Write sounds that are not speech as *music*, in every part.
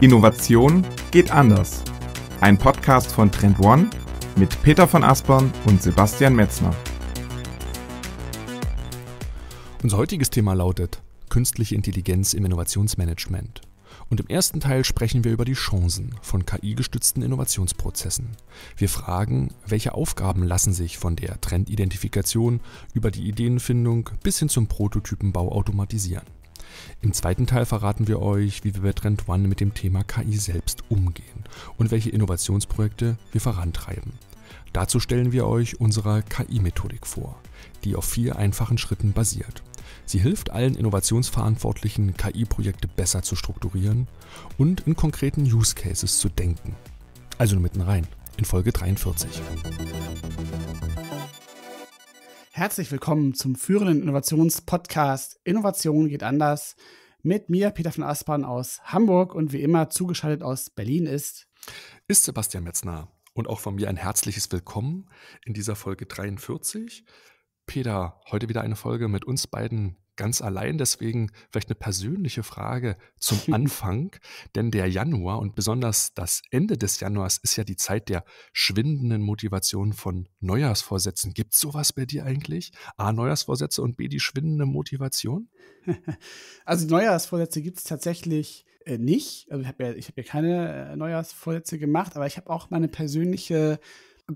Innovation geht anders. Ein Podcast von Trend One mit Peter von Aspern und Sebastian Metzner. Unser heutiges Thema lautet Künstliche Intelligenz im Innovationsmanagement. Und im ersten Teil sprechen wir über die Chancen von KI-gestützten Innovationsprozessen. Wir fragen, welche Aufgaben lassen sich von der Trendidentifikation über die Ideenfindung bis hin zum Prototypenbau automatisieren. Im zweiten Teil verraten wir euch, wie wir bei Trend One mit dem Thema KI selbst umgehen und welche Innovationsprojekte wir vorantreiben. Dazu stellen wir euch unsere KI-Methodik vor, die auf vier einfachen Schritten basiert. Sie hilft allen Innovationsverantwortlichen, KI-Projekte besser zu strukturieren und in konkreten Use Cases zu denken. Also nur mitten rein in Folge 43. Herzlich willkommen zum führenden Innovationspodcast Innovation geht anders mit mir, Peter von Aspern aus Hamburg und wie immer zugeschaltet aus Berlin ist. Ist Sebastian Metzner und auch von mir ein herzliches Willkommen in dieser Folge 43. Peter, heute wieder eine Folge mit uns beiden ganz allein. Deswegen vielleicht eine persönliche Frage zum *laughs* Anfang, denn der Januar und besonders das Ende des Januars ist ja die Zeit der schwindenden Motivation von Neujahrsvorsätzen. Gibt es sowas bei dir eigentlich? A, Neujahrsvorsätze und B, die schwindende Motivation? *laughs* Also Neujahrsvorsätze gibt es tatsächlich äh, nicht. Also ich habe ja, hab ja keine äh, Neujahrsvorsätze gemacht, aber ich habe auch meine persönliche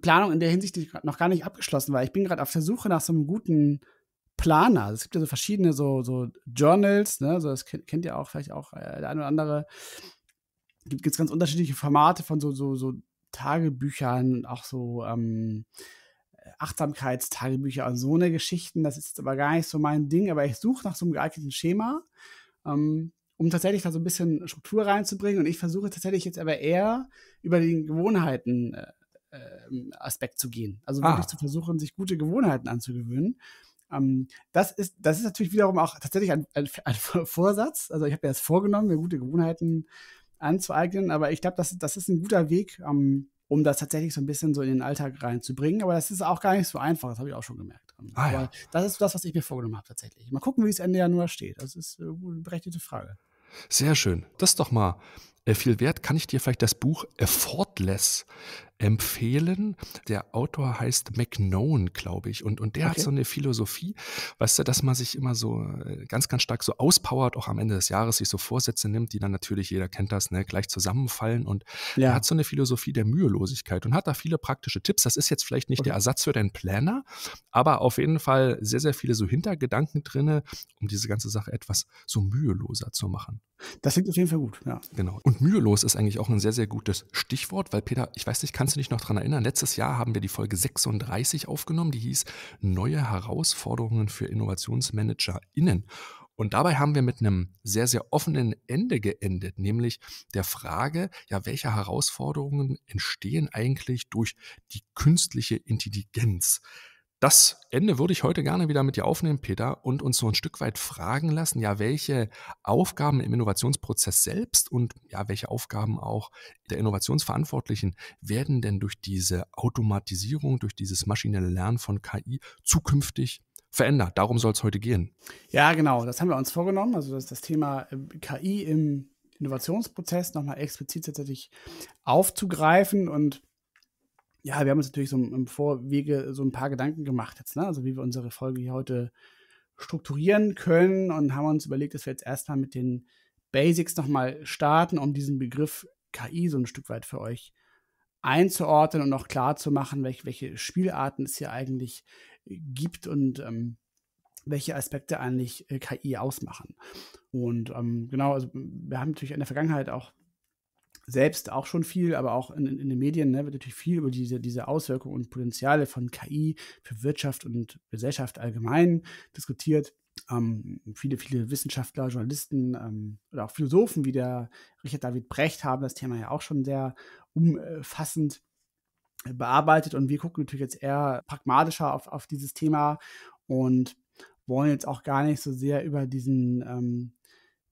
Planung in der Hinsicht noch gar nicht abgeschlossen, weil ich bin gerade auf der Suche nach so einem guten Planer. Also es gibt ja so verschiedene so, so Journals, ne? so, das kennt, ihr auch vielleicht auch äh, der eine oder andere. Gibt es ganz unterschiedliche Formate von so, so, so Tagebüchern, auch so ähm, Achtsamkeitstagebücher und so eine Geschichten. Das ist jetzt aber gar nicht so mein Ding, aber ich suche nach so einem geeigneten Schema, ähm, um tatsächlich da so ein bisschen Struktur reinzubringen. Und ich versuche tatsächlich jetzt aber eher über den Gewohnheiten. Äh, ähm, Aspekt zu gehen. Also wirklich ah. zu versuchen, sich gute Gewohnheiten anzugewöhnen. Ähm, das, ist, das ist natürlich wiederum auch tatsächlich ein, ein, *laughs* ein Vorsatz. Also ich habe mir das vorgenommen, mir gute Gewohnheiten anzueignen, aber ich glaube, das, das ist ein guter Weg, ähm, um das tatsächlich so ein bisschen so in den Alltag reinzubringen. Aber das ist auch gar nicht so einfach, das habe ich auch schon gemerkt. Ähm, ah, aber ja. das ist das, was ich mir vorgenommen habe tatsächlich. Mal gucken, wie es Ende Januar steht. Das ist eine äh, berechtigte Frage. Sehr schön. Das ist doch mal äh, viel wert. Kann ich dir vielleicht das Buch Effortless empfehlen. Der Autor heißt McNoan, glaube ich. Und, und der okay. hat so eine Philosophie, weißt du, dass man sich immer so äh, ganz, ganz stark so auspowert, auch am Ende des Jahres sich so Vorsätze nimmt, die dann natürlich, jeder kennt das, ne, gleich zusammenfallen. Und ja. er hat so eine Philosophie der Mühelosigkeit und hat da viele praktische Tipps. Das ist jetzt vielleicht nicht okay. der Ersatz für deinen Planner, aber auf jeden Fall sehr, sehr viele so Hintergedanken drin, um diese ganze Sache etwas so müheloser zu machen. Das klingt auf jeden Fall gut, ja. Genau. Und mühelos ist eigentlich auch ein sehr, sehr gutes Stichwort, weil Peter, ich weiß nicht, kannst kannst du dich noch daran erinnern? Letztes Jahr haben wir die Folge 36 aufgenommen, die hieß Neue Herausforderungen für InnovationsmanagerInnen. Und dabei haben wir mit einem sehr, sehr offenen Ende geendet, nämlich der Frage, ja, welche Herausforderungen entstehen eigentlich durch die künstliche Intelligenz? Das Ende würde ich heute gerne wieder mit dir aufnehmen, Peter, und uns so ein Stück weit fragen lassen, ja, welche Aufgaben im Innovationsprozess selbst und ja, welche Aufgaben auch der Innovationsverantwortlichen werden denn durch diese Automatisierung, durch dieses maschinelle Lernen von KI zukünftig verändert? Darum soll es heute gehen. Ja, genau, das haben wir uns vorgenommen. Also das, das Thema äh, KI im Innovationsprozess nochmal explizit tatsächlich aufzugreifen und ja, wir haben uns natürlich so im Vorwege so ein paar Gedanken gemacht jetzt, ne? also wie wir unsere Folge hier heute strukturieren können und haben uns überlegt, dass wir jetzt erstmal mit den Basics nochmal starten, um diesen Begriff KI so ein Stück weit für euch einzuordnen und auch klar zu machen, welche, welche Spielarten es hier eigentlich gibt und ähm, welche Aspekte eigentlich äh, KI ausmachen. Und ähm, genau, also wir haben natürlich in der Vergangenheit auch selbst auch schon viel, aber auch in, in den Medien ne, wird natürlich viel über diese, diese Auswirkungen und Potenziale von KI für Wirtschaft und Gesellschaft allgemein diskutiert. Ähm, viele, viele Wissenschaftler, Journalisten ähm, oder auch Philosophen wie der Richard David Brecht haben das Thema ja auch schon sehr umfassend bearbeitet und wir gucken natürlich jetzt eher pragmatischer auf, auf dieses Thema und wollen jetzt auch gar nicht so sehr über diesen ähm,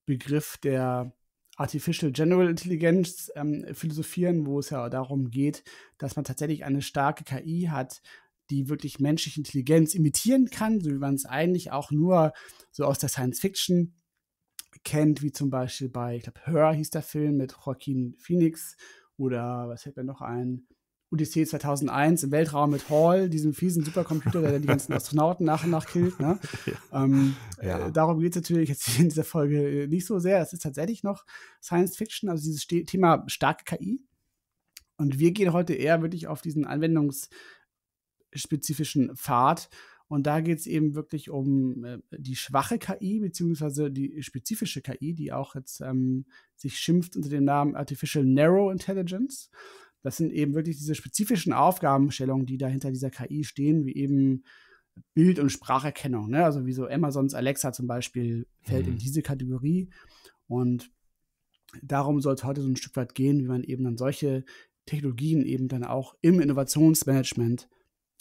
Begriff der Artificial General Intelligence ähm, philosophieren, wo es ja darum geht, dass man tatsächlich eine starke KI hat, die wirklich menschliche Intelligenz imitieren kann, so wie man es eigentlich auch nur so aus der Science Fiction kennt, wie zum Beispiel bei, ich glaube, Her hieß der Film mit Joaquin Phoenix oder was hält mir noch ein? Odyssee 2001 im Weltraum mit Hall, diesem fiesen Supercomputer, der die ganzen Astronauten nach und nach killt. Ne? *laughs* Ähm, äh, ja. Äh, darum geht es natürlich jetzt in dieser Folge äh, nicht so sehr. Es ist tatsächlich noch Science Fiction, also dieses Ste Thema starke KI. Und wir gehen heute eher wirklich auf diesen anwendungsspezifischen Pfad. Und da geht es eben wirklich um äh, die schwache KI, beziehungsweise die spezifische KI, die auch jetzt ähm, sich schimpft unter dem Namen Artificial Narrow Intelligence. Das sind eben wirklich diese spezifischen Aufgabenstellungen, die da hinter dieser KI stehen, wie eben Bild- und Spracherkennung. Ne? Also wie so Amazons Alexa zum Beispiel fällt mhm. in diese Kategorie. Und darum soll es heute so ein Stück weit gehen, wie man eben dann solche Technologien eben dann auch im Innovationsmanagement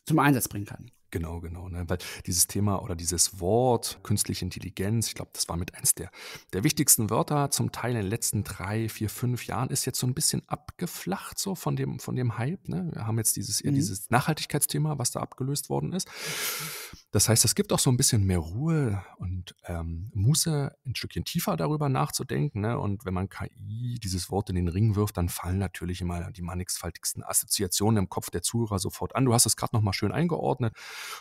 zum Einsatz bringen kann. Genau, genau. Ne? Weil dieses Thema oder dieses Wort künstliche Intelligenz, ich glaube, das war mit eins der, der wichtigsten Wörter zum Teil in den letzten drei, vier, fünf Jahren, ist jetzt so ein bisschen abgeflacht so von dem, von dem Hype. Ne? Wir haben jetzt dieses, mhm. dieses Nachhaltigkeitsthema, was da abgelöst worden ist. Das heißt, es gibt auch so ein bisschen mehr Ruhe und ähm, Muße, ein Stückchen tiefer darüber nachzudenken. Ne? Und wenn man KI dieses Wort in den Ring wirft, dann fallen natürlich immer die mannigfaltigsten Assoziationen im Kopf der Zuhörer sofort an. Du hast es gerade nochmal schön eingeordnet,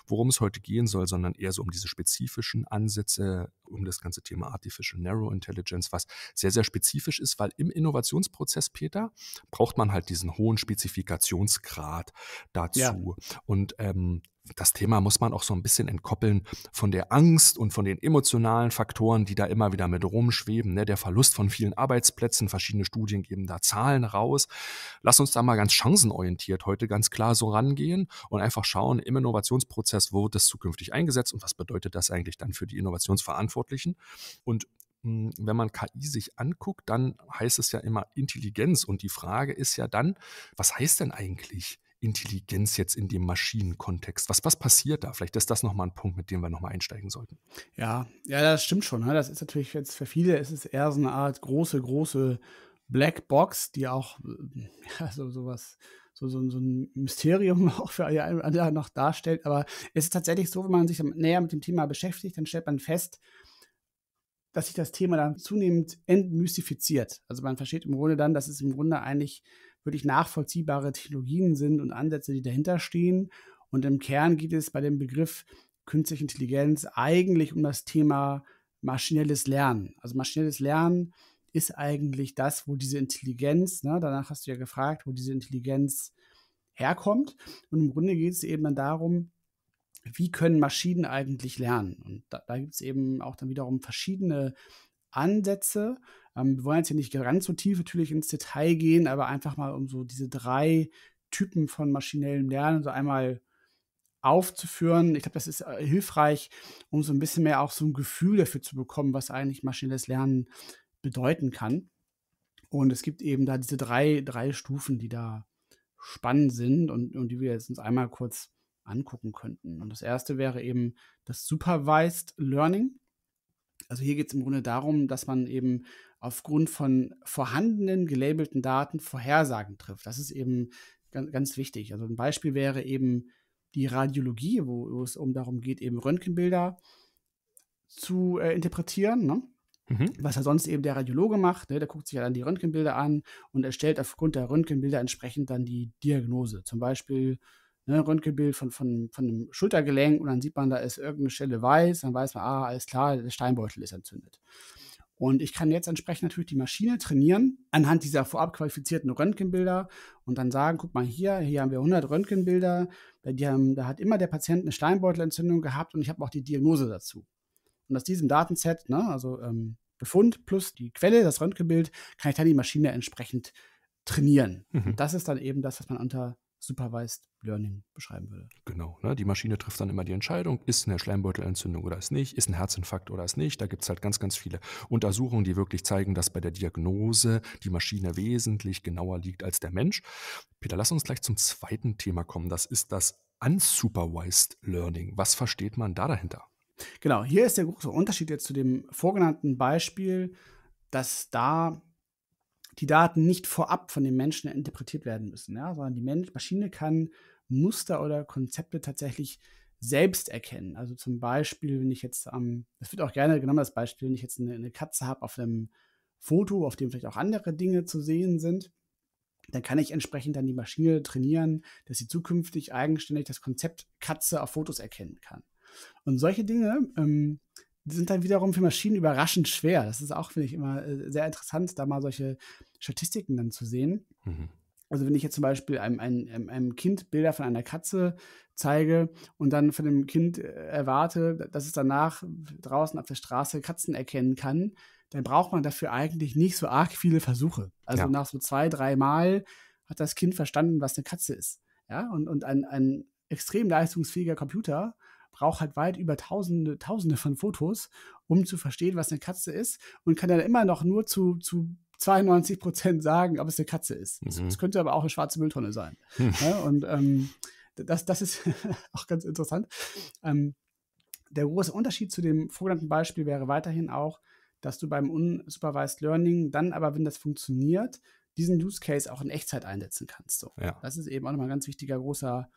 worum es heute gehen soll, sondern eher so um diese spezifischen Ansätze, um das ganze Thema Artificial Narrow Intelligence, was sehr, sehr spezifisch ist, weil im Innovationsprozess, Peter, braucht man halt diesen hohen Spezifikationsgrad dazu. Ja. Und ähm, das Thema muss man auch so ein bisschen entkoppeln von der Angst und von den emotionalen Faktoren, die da immer wieder mit rumschweben. Ne? Der Verlust von vielen Arbeitsplätzen, verschiedene Studien geben da Zahlen raus. Lass uns da mal ganz chancenorientiert heute ganz klar so rangehen und einfach schauen, im Innovationsprozess, wo wird das zukünftig eingesetzt und was bedeutet das eigentlich dann für die Innovationsverantwortlichen? Und hm, wenn man KI sich anguckt, dann heißt es ja immer Intelligenz. Und die Frage ist ja dann, was heißt denn eigentlich Intelligenz jetzt in dem Maschinenkontext? Was, was passiert da? Vielleicht ist das nochmal ein Punkt, mit dem wir nochmal einsteigen sollten. Ja, ja, das stimmt schon. Ne? Das ist natürlich jetzt für viele, ist es eher so eine Art große, große Black Box, die auch äh, *laughs* ja, so, sowas, so, so, so ein Mysterium *laughs* auch für alle anderen noch darstellt. Aber es ist tatsächlich so, wenn man sich näher mit dem Thema beschäftigt, dann stellt man fest, dass sich das Thema dann zunehmend entmystifiziert. Also man versteht im Grunde dann, dass es im Grunde eigentlich wirklich nachvollziehbare Technologien sind und Ansätze, die dahinter stehen. Und im Kern geht es bei dem Begriff künstliche Intelligenz eigentlich um das Thema maschinelles Lernen. Also maschinelles Lernen ist eigentlich das, wo diese Intelligenz, ne, danach hast du ja gefragt, wo diese Intelligenz herkommt. Und im Grunde geht es eben dann darum, wie können Maschinen eigentlich lernen? Und da, da gibt es eben auch dann wiederum verschiedene Ansätze. Ähm, wir wollen jetzt hier nicht ganz so tief natürlich ins Detail gehen, aber einfach mal um so diese drei Typen von maschinellem Lernen so einmal aufzuführen. Ich glaube, das ist äh, hilfreich, um so ein bisschen mehr auch so ein Gefühl dafür zu bekommen, was eigentlich maschinelles Lernen bedeuten kann. Und es gibt eben da diese drei, drei Stufen, die da spannend sind und, und die wir jetzt uns einmal kurz angucken könnten. Und das erste wäre eben das Supervised Learning. Also hier geht es im Grunde darum, dass man eben aufgrund von vorhandenen gelabelten Daten Vorhersagen trifft. Das ist eben ganz, ganz wichtig. Also ein Beispiel wäre eben die Radiologie, wo, wo es um darum geht, eben Röntgenbilder zu äh, interpretieren. Ne? Mhm. Was ja sonst eben der Radiologe macht, ne? der guckt sich ja dann die Röntgenbilder an und erstellt aufgrund der Röntgenbilder entsprechend dann die Diagnose. Zum Beispiel ne, Röntgenbild von, von, von einem Schultergelenk und dann sieht man, da ist irgendeine Stelle weiß, dann weiß man, ah, alles klar, der Steinbeutel ist entzündet. Und ich kann jetzt entsprechend natürlich die Maschine trainieren anhand dieser vorab qualifizierten Röntgenbilder und dann sagen, guck mal hier, hier haben wir 100 Röntgenbilder, haben, da hat immer der Patient eine Steinbeutelentzündung gehabt und ich habe auch die Diagnose dazu. Und aus diesem Datenset, ne, also ähm, Befund plus die Quelle, das Röntgenbild, kann ich dann die Maschine entsprechend trainieren. Mhm. Das ist dann eben das, was man unter Supervised Learning beschreiben würde. Genau, ne? die Maschine trifft dann immer die Entscheidung, ist eine Schleimbeutelentzündung oder ist nicht, ist ein Herzinfarkt oder ist nicht. Da gibt es halt ganz, ganz viele Untersuchungen, die wirklich zeigen, dass bei der Diagnose die Maschine wesentlich genauer liegt als der Mensch. Peter, lass uns gleich zum zweiten Thema kommen. Das ist das Unsupervised Learning. Was versteht man da dahinter? Genau, hier ist der große Unterschied jetzt zu dem vorgenannten Beispiel, dass da die Daten nicht vorab von den Menschen interpretiert werden müssen, ja, sondern die Mensch Maschine kann Muster oder Konzepte tatsächlich selbst erkennen. Also zum Beispiel, wenn ich jetzt am, ähm, das wird auch gerne genommen als Beispiel, wenn ich jetzt eine, eine Katze habe auf einem Foto, auf dem vielleicht auch andere Dinge zu sehen sind, dann kann ich entsprechend dann die Maschine trainieren, dass sie zukünftig eigenständig das Konzept Katze auf Fotos erkennen kann. Und solche Dinge ähm, sind dann wiederum für Maschinen überraschend schwer. Das ist auch, finde ich, immer äh, sehr interessant, da mal solche Statistiken dann zu sehen. Mhm. Also wenn ich jetzt zum Beispiel einem, einem, einem, Kind Bilder von einer Katze zeige und dann von dem Kind äh, erwarte, dass es danach draußen auf der Straße Katzen erkennen kann, dann braucht man dafür eigentlich nicht so arg viele Versuche. Also ja. nach so zwei, drei Mal hat das Kind verstanden, was eine Katze ist. Ja, und, und ein, ein extrem leistungsfähiger Computer braucht halt weit über tausende, tausende von Fotos, um zu verstehen, was eine Katze ist und kann dann immer noch nur zu, zu 92 Prozent sagen, ob es eine Katze ist. Es mhm. könnte aber auch eine schwarze Mülltonne sein. Ja, hm. ne? und ähm, das, das ist *laughs* auch ganz interessant. Ähm, der große Unterschied zu dem vorgenannten Beispiel wäre weiterhin auch, dass du beim Unsupervised Learning dann aber, wenn das funktioniert, diesen Use Case auch in Echtzeit einsetzen kannst. So. Ja. Das ist eben auch nochmal ein ganz wichtiger großer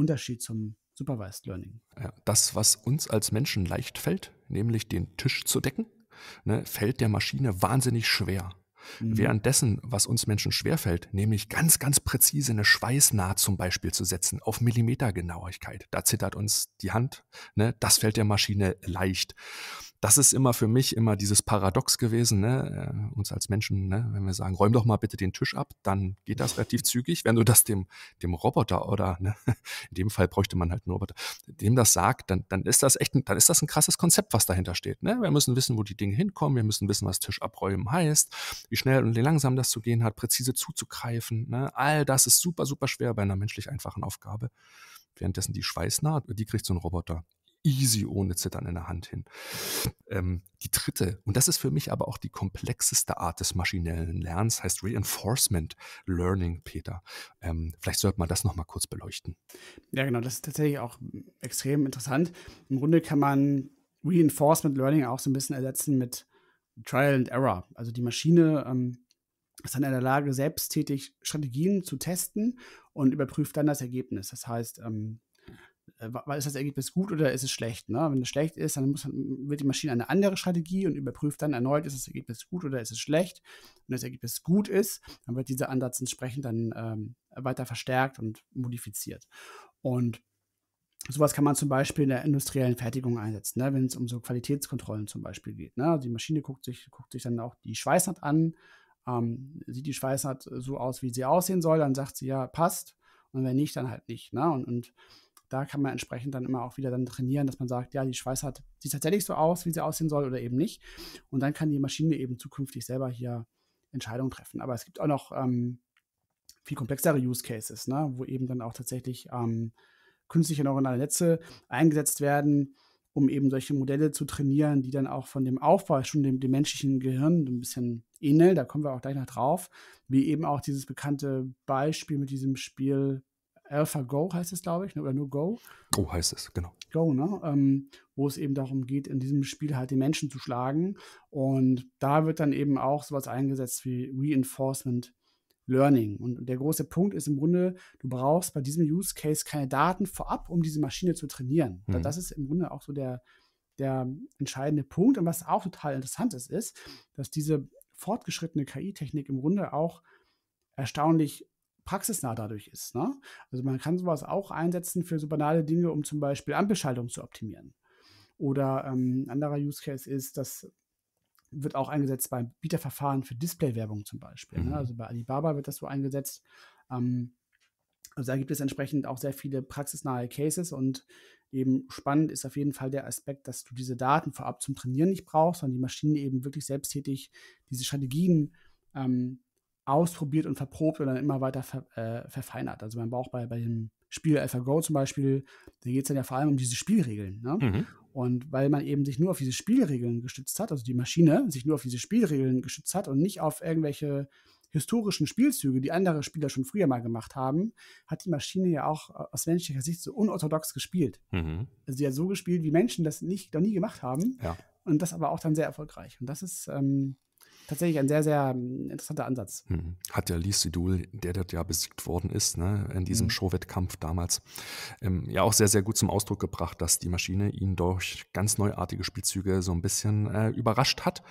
Unterschied zum Supervised Learning. Ja, das, was uns als Menschen leicht fällt, nämlich den Tisch zu decken, ne, fällt der Maschine wahnsinnig schwer. Mhm. Währenddessen, was uns Menschen schwerfällt, nämlich ganz, ganz präzise eine Schweißnaht zum Beispiel zu setzen, auf Millimetergenauigkeit, da zittert uns die Hand, ne? das fällt der Maschine leicht das ist immer für mich immer dieses Paradox gewesen, ne? Äh, uns als Menschen, ne? wenn wir sagen, räum doch mal bitte den Tisch ab, dann geht das relativ zügig. Wenn du das dem, dem Roboter oder ne? *laughs* in dem Fall bräuchte man halt einen Roboter, dem das sagt, dann, dann ist das echt, ein, dann ist das ein krasses Konzept, was dahinter steht. Ne? Wir müssen wissen, wo die Dinge hinkommen, wir müssen wissen, was Tisch abräumen heißt, wie schnell und wie langsam das zu gehen hat, präzise zuzugreifen. Ne? All das ist super, super schwer bei einer menschlich einfachen Aufgabe. Währenddessen die Schweißnaht, die kriegt so ein Roboter easy ohne Zittern in der Hand hin. Ähm, die dritte, und das ist für mich aber auch die komplexeste Art des maschinellen Lernens, heißt Reinforcement Learning, Peter. Ähm, vielleicht sollte man das nochmal kurz beleuchten. Ja, genau, das ist tatsächlich auch extrem interessant. Im Grunde kann man Reinforcement Learning auch so ein bisschen ersetzen mit Trial and Error. Also die Maschine ähm, ist dann in der Lage, selbsttätig Strategien zu testen und überprüft dann das Ergebnis. Das heißt, ähm, war, ist das Ergebnis gut oder ist es schlecht? Ne? Wenn es schlecht ist, dann muss, wird die Maschine eine andere Strategie und überprüft dann erneut, ist das Ergebnis gut oder ist es schlecht. Wenn das Ergebnis gut ist, dann wird dieser Ansatz entsprechend dann ähm, weiter verstärkt und modifiziert. Und sowas kann man zum Beispiel in der industriellen Fertigung einsetzen, ne? wenn es um so Qualitätskontrollen zum Beispiel geht. Ne? Also die Maschine guckt sich, guckt sich dann auch die Schweißnaht an, ähm, sieht die Schweißnaht so aus, wie sie aussehen soll, dann sagt sie ja, passt. Und wenn nicht, dann halt nicht. Ne? Und, und da kann man entsprechend dann immer auch wieder dann trainieren, dass man sagt, ja, die Schweiß hat, sieht tatsächlich so aus, wie sie aussehen soll oder eben nicht. Und dann kann die Maschine eben zukünftig selber hier Entscheidungen treffen. Aber es gibt auch noch ähm, viel komplexere Use Cases, ne, wo eben dann auch tatsächlich ähm, künstliche neuronale Netze eingesetzt werden, um eben solche Modelle zu trainieren, die dann auch von dem Aufbau schon dem, dem menschlichen Gehirn ein bisschen ähneln. Da kommen wir auch gleich noch drauf, wie eben auch dieses bekannte Beispiel mit diesem Spiel AlphaGo heißt es, glaube ich, ne, oder nur Go. Go heißt es, genau. Go, ne? Ähm, wo es eben darum geht, in diesem Spiel halt die Menschen zu schlagen. Und da wird dann eben auch sowas eingesetzt wie Reinforcement Learning. Und der große Punkt ist im Grunde, du brauchst bei diesem Use Case keine Daten vorab, um diese Maschine zu trainieren. Mhm. Das ist im Grunde auch so der, der entscheidende Punkt. Und was auch total interessant ist, ist, dass diese fortgeschrittene KI-Technik im Grunde auch erstaunlich praxisnah dadurch ist. Ne? Also man kann sowas auch einsetzen für so banale Dinge, um zum Beispiel Ampelschaltung zu optimieren. Oder ähm, ein anderer Use Case ist, das wird auch eingesetzt beim Bieterverfahren für Displaywerbung zum Beispiel. Ne? Mhm. Ne? Also bei Alibaba wird das so eingesetzt. Ähm, also da gibt es entsprechend auch sehr viele praxisnahe Cases und eben spannend ist auf jeden Fall der Aspekt, dass du diese Daten vorab zum Trainieren nicht brauchst, sondern die Maschinen eben wirklich selbsttätig diese Strategien ähm, ausprobiert und verprobt und dann immer weiter ver, äh, verfeinert. Also man braucht bei, bei dem Spiel AlphaGo zum Beispiel, da geht es dann ja vor allem um diese Spielregeln. Ne? Mhm. Und weil man eben sich nur auf diese Spielregeln gestützt hat, also die Maschine sich nur auf diese Spielregeln gestützt hat und nicht auf irgendwelche historischen Spielzüge, die andere Spieler schon früher mal gemacht haben, hat die Maschine ja auch äh, aus menschlicher Sicht so unorthodox gespielt. Mhm. Also sie hat so gespielt, wie Menschen das nicht, noch nie gemacht haben. Ja. Und das aber auch dann sehr erfolgreich. Und das ist ähm, tatsächlich ein sehr, sehr ähm, interessanter Ansatz. Hm. Hat ja Lee Sidul, der dort ja besiegt worden ist, ne, in diesem mhm. Showwettkampf damals, ähm, ja auch sehr, sehr gut zum Ausdruck gebracht, dass die Maschine ihn durch ganz neuartige Spielzüge so ein bisschen äh, überrascht hat.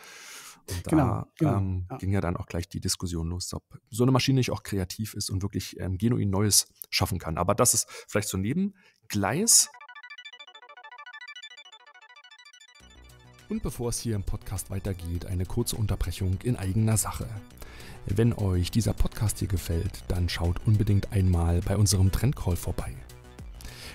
Und genau, da genau. ähm, genau. ging ja dann auch gleich die Diskussion los, ob so eine Maschine nicht auch kreativ ist und wirklich ähm, genuin Neues schaffen kann. Aber das ist vielleicht so neben Gleis. Und bevor es hier im Podcast weitergeht, eine kurze Unterbrechung in eigener Sache. Wenn euch dieser Podcast hier gefällt, dann schaut unbedingt einmal bei unserem Trendcall vorbei.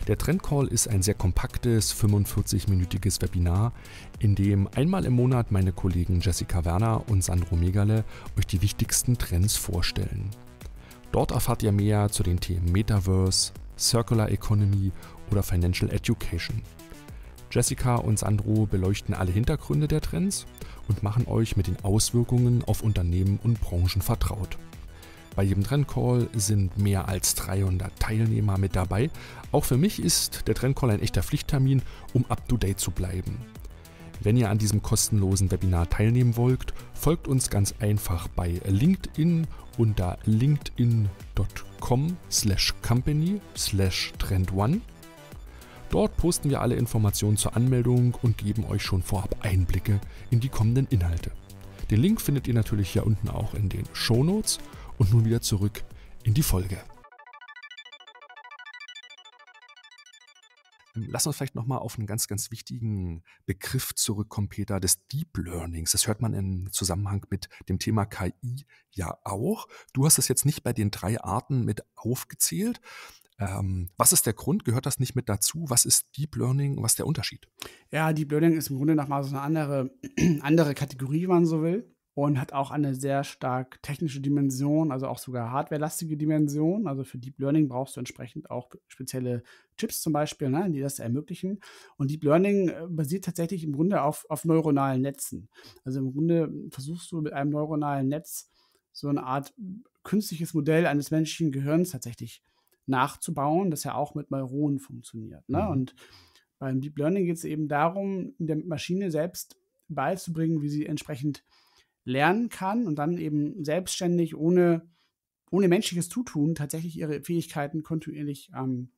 Der Trendcall ist ein sehr kompaktes 45-minütiges Webinar, in dem einmal im Monat meine Kollegen Jessica Werner und Sandro Megale euch die wichtigsten Trends vorstellen. Dort erfahrt ihr mehr zu den Themen Metaverse, Circular Economy oder Financial Education. Jessica und Sandro beleuchten alle Hintergründe der Trends und machen euch mit den Auswirkungen auf Unternehmen und Branchen vertraut. Bei jedem Trendcall sind mehr als 300 Teilnehmer mit dabei. Auch für mich ist der Trendcall ein echter Pflichttermin, um up-to-date zu bleiben. Wenn ihr an diesem kostenlosen Webinar teilnehmen wollt, folgt uns ganz einfach bei LinkedIn unter linkedin.com slash company slash trendone Dort posten wir alle Informationen zur Anmeldung und geben euch schon vorab Einblicke in die kommenden Inhalte. Den Link findet ihr natürlich hier unten auch in den Show Notes und nun wieder zurück in die Folge. Lass uns vielleicht nochmal auf einen ganz, ganz wichtigen Begriff zurückkommen, Peter, des Deep Learnings. Das hört man im Zusammenhang mit dem Thema KI ja auch. Du hast es jetzt nicht bei den drei Arten mit aufgezählt, ähm, was ist der Grund? Gehört das nicht mit dazu? Was ist Deep Learning? Was ist der Unterschied? Ja, Deep Learning ist im Grunde nochmal so eine andere, *clears throat* andere Kategorie, wenn man so will. Und hat auch eine sehr stark technische Dimension, also auch sogar hardwarelastige Dimension. Also für Deep Learning brauchst du entsprechend auch spezielle Chips zum Beispiel, ne, die das ermöglichen. Und Deep Learning äh, basiert tatsächlich im Grunde auf, auf neuronalen Netzen. Also im Grunde versuchst du mit einem neuronalen Netz so eine Art künstliches Modell eines menschlichen Gehirns tatsächlich nachzubauen, das ja auch mit Neuronen funktioniert. Ne? Mhm. Und beim Deep Learning geht es eben darum, der Maschine selbst beizubringen, wie sie entsprechend lernen kann und dann eben selbstständig ohne, ohne menschliches Zutun tatsächlich ihre Fähigkeiten kontinuierlich ähm,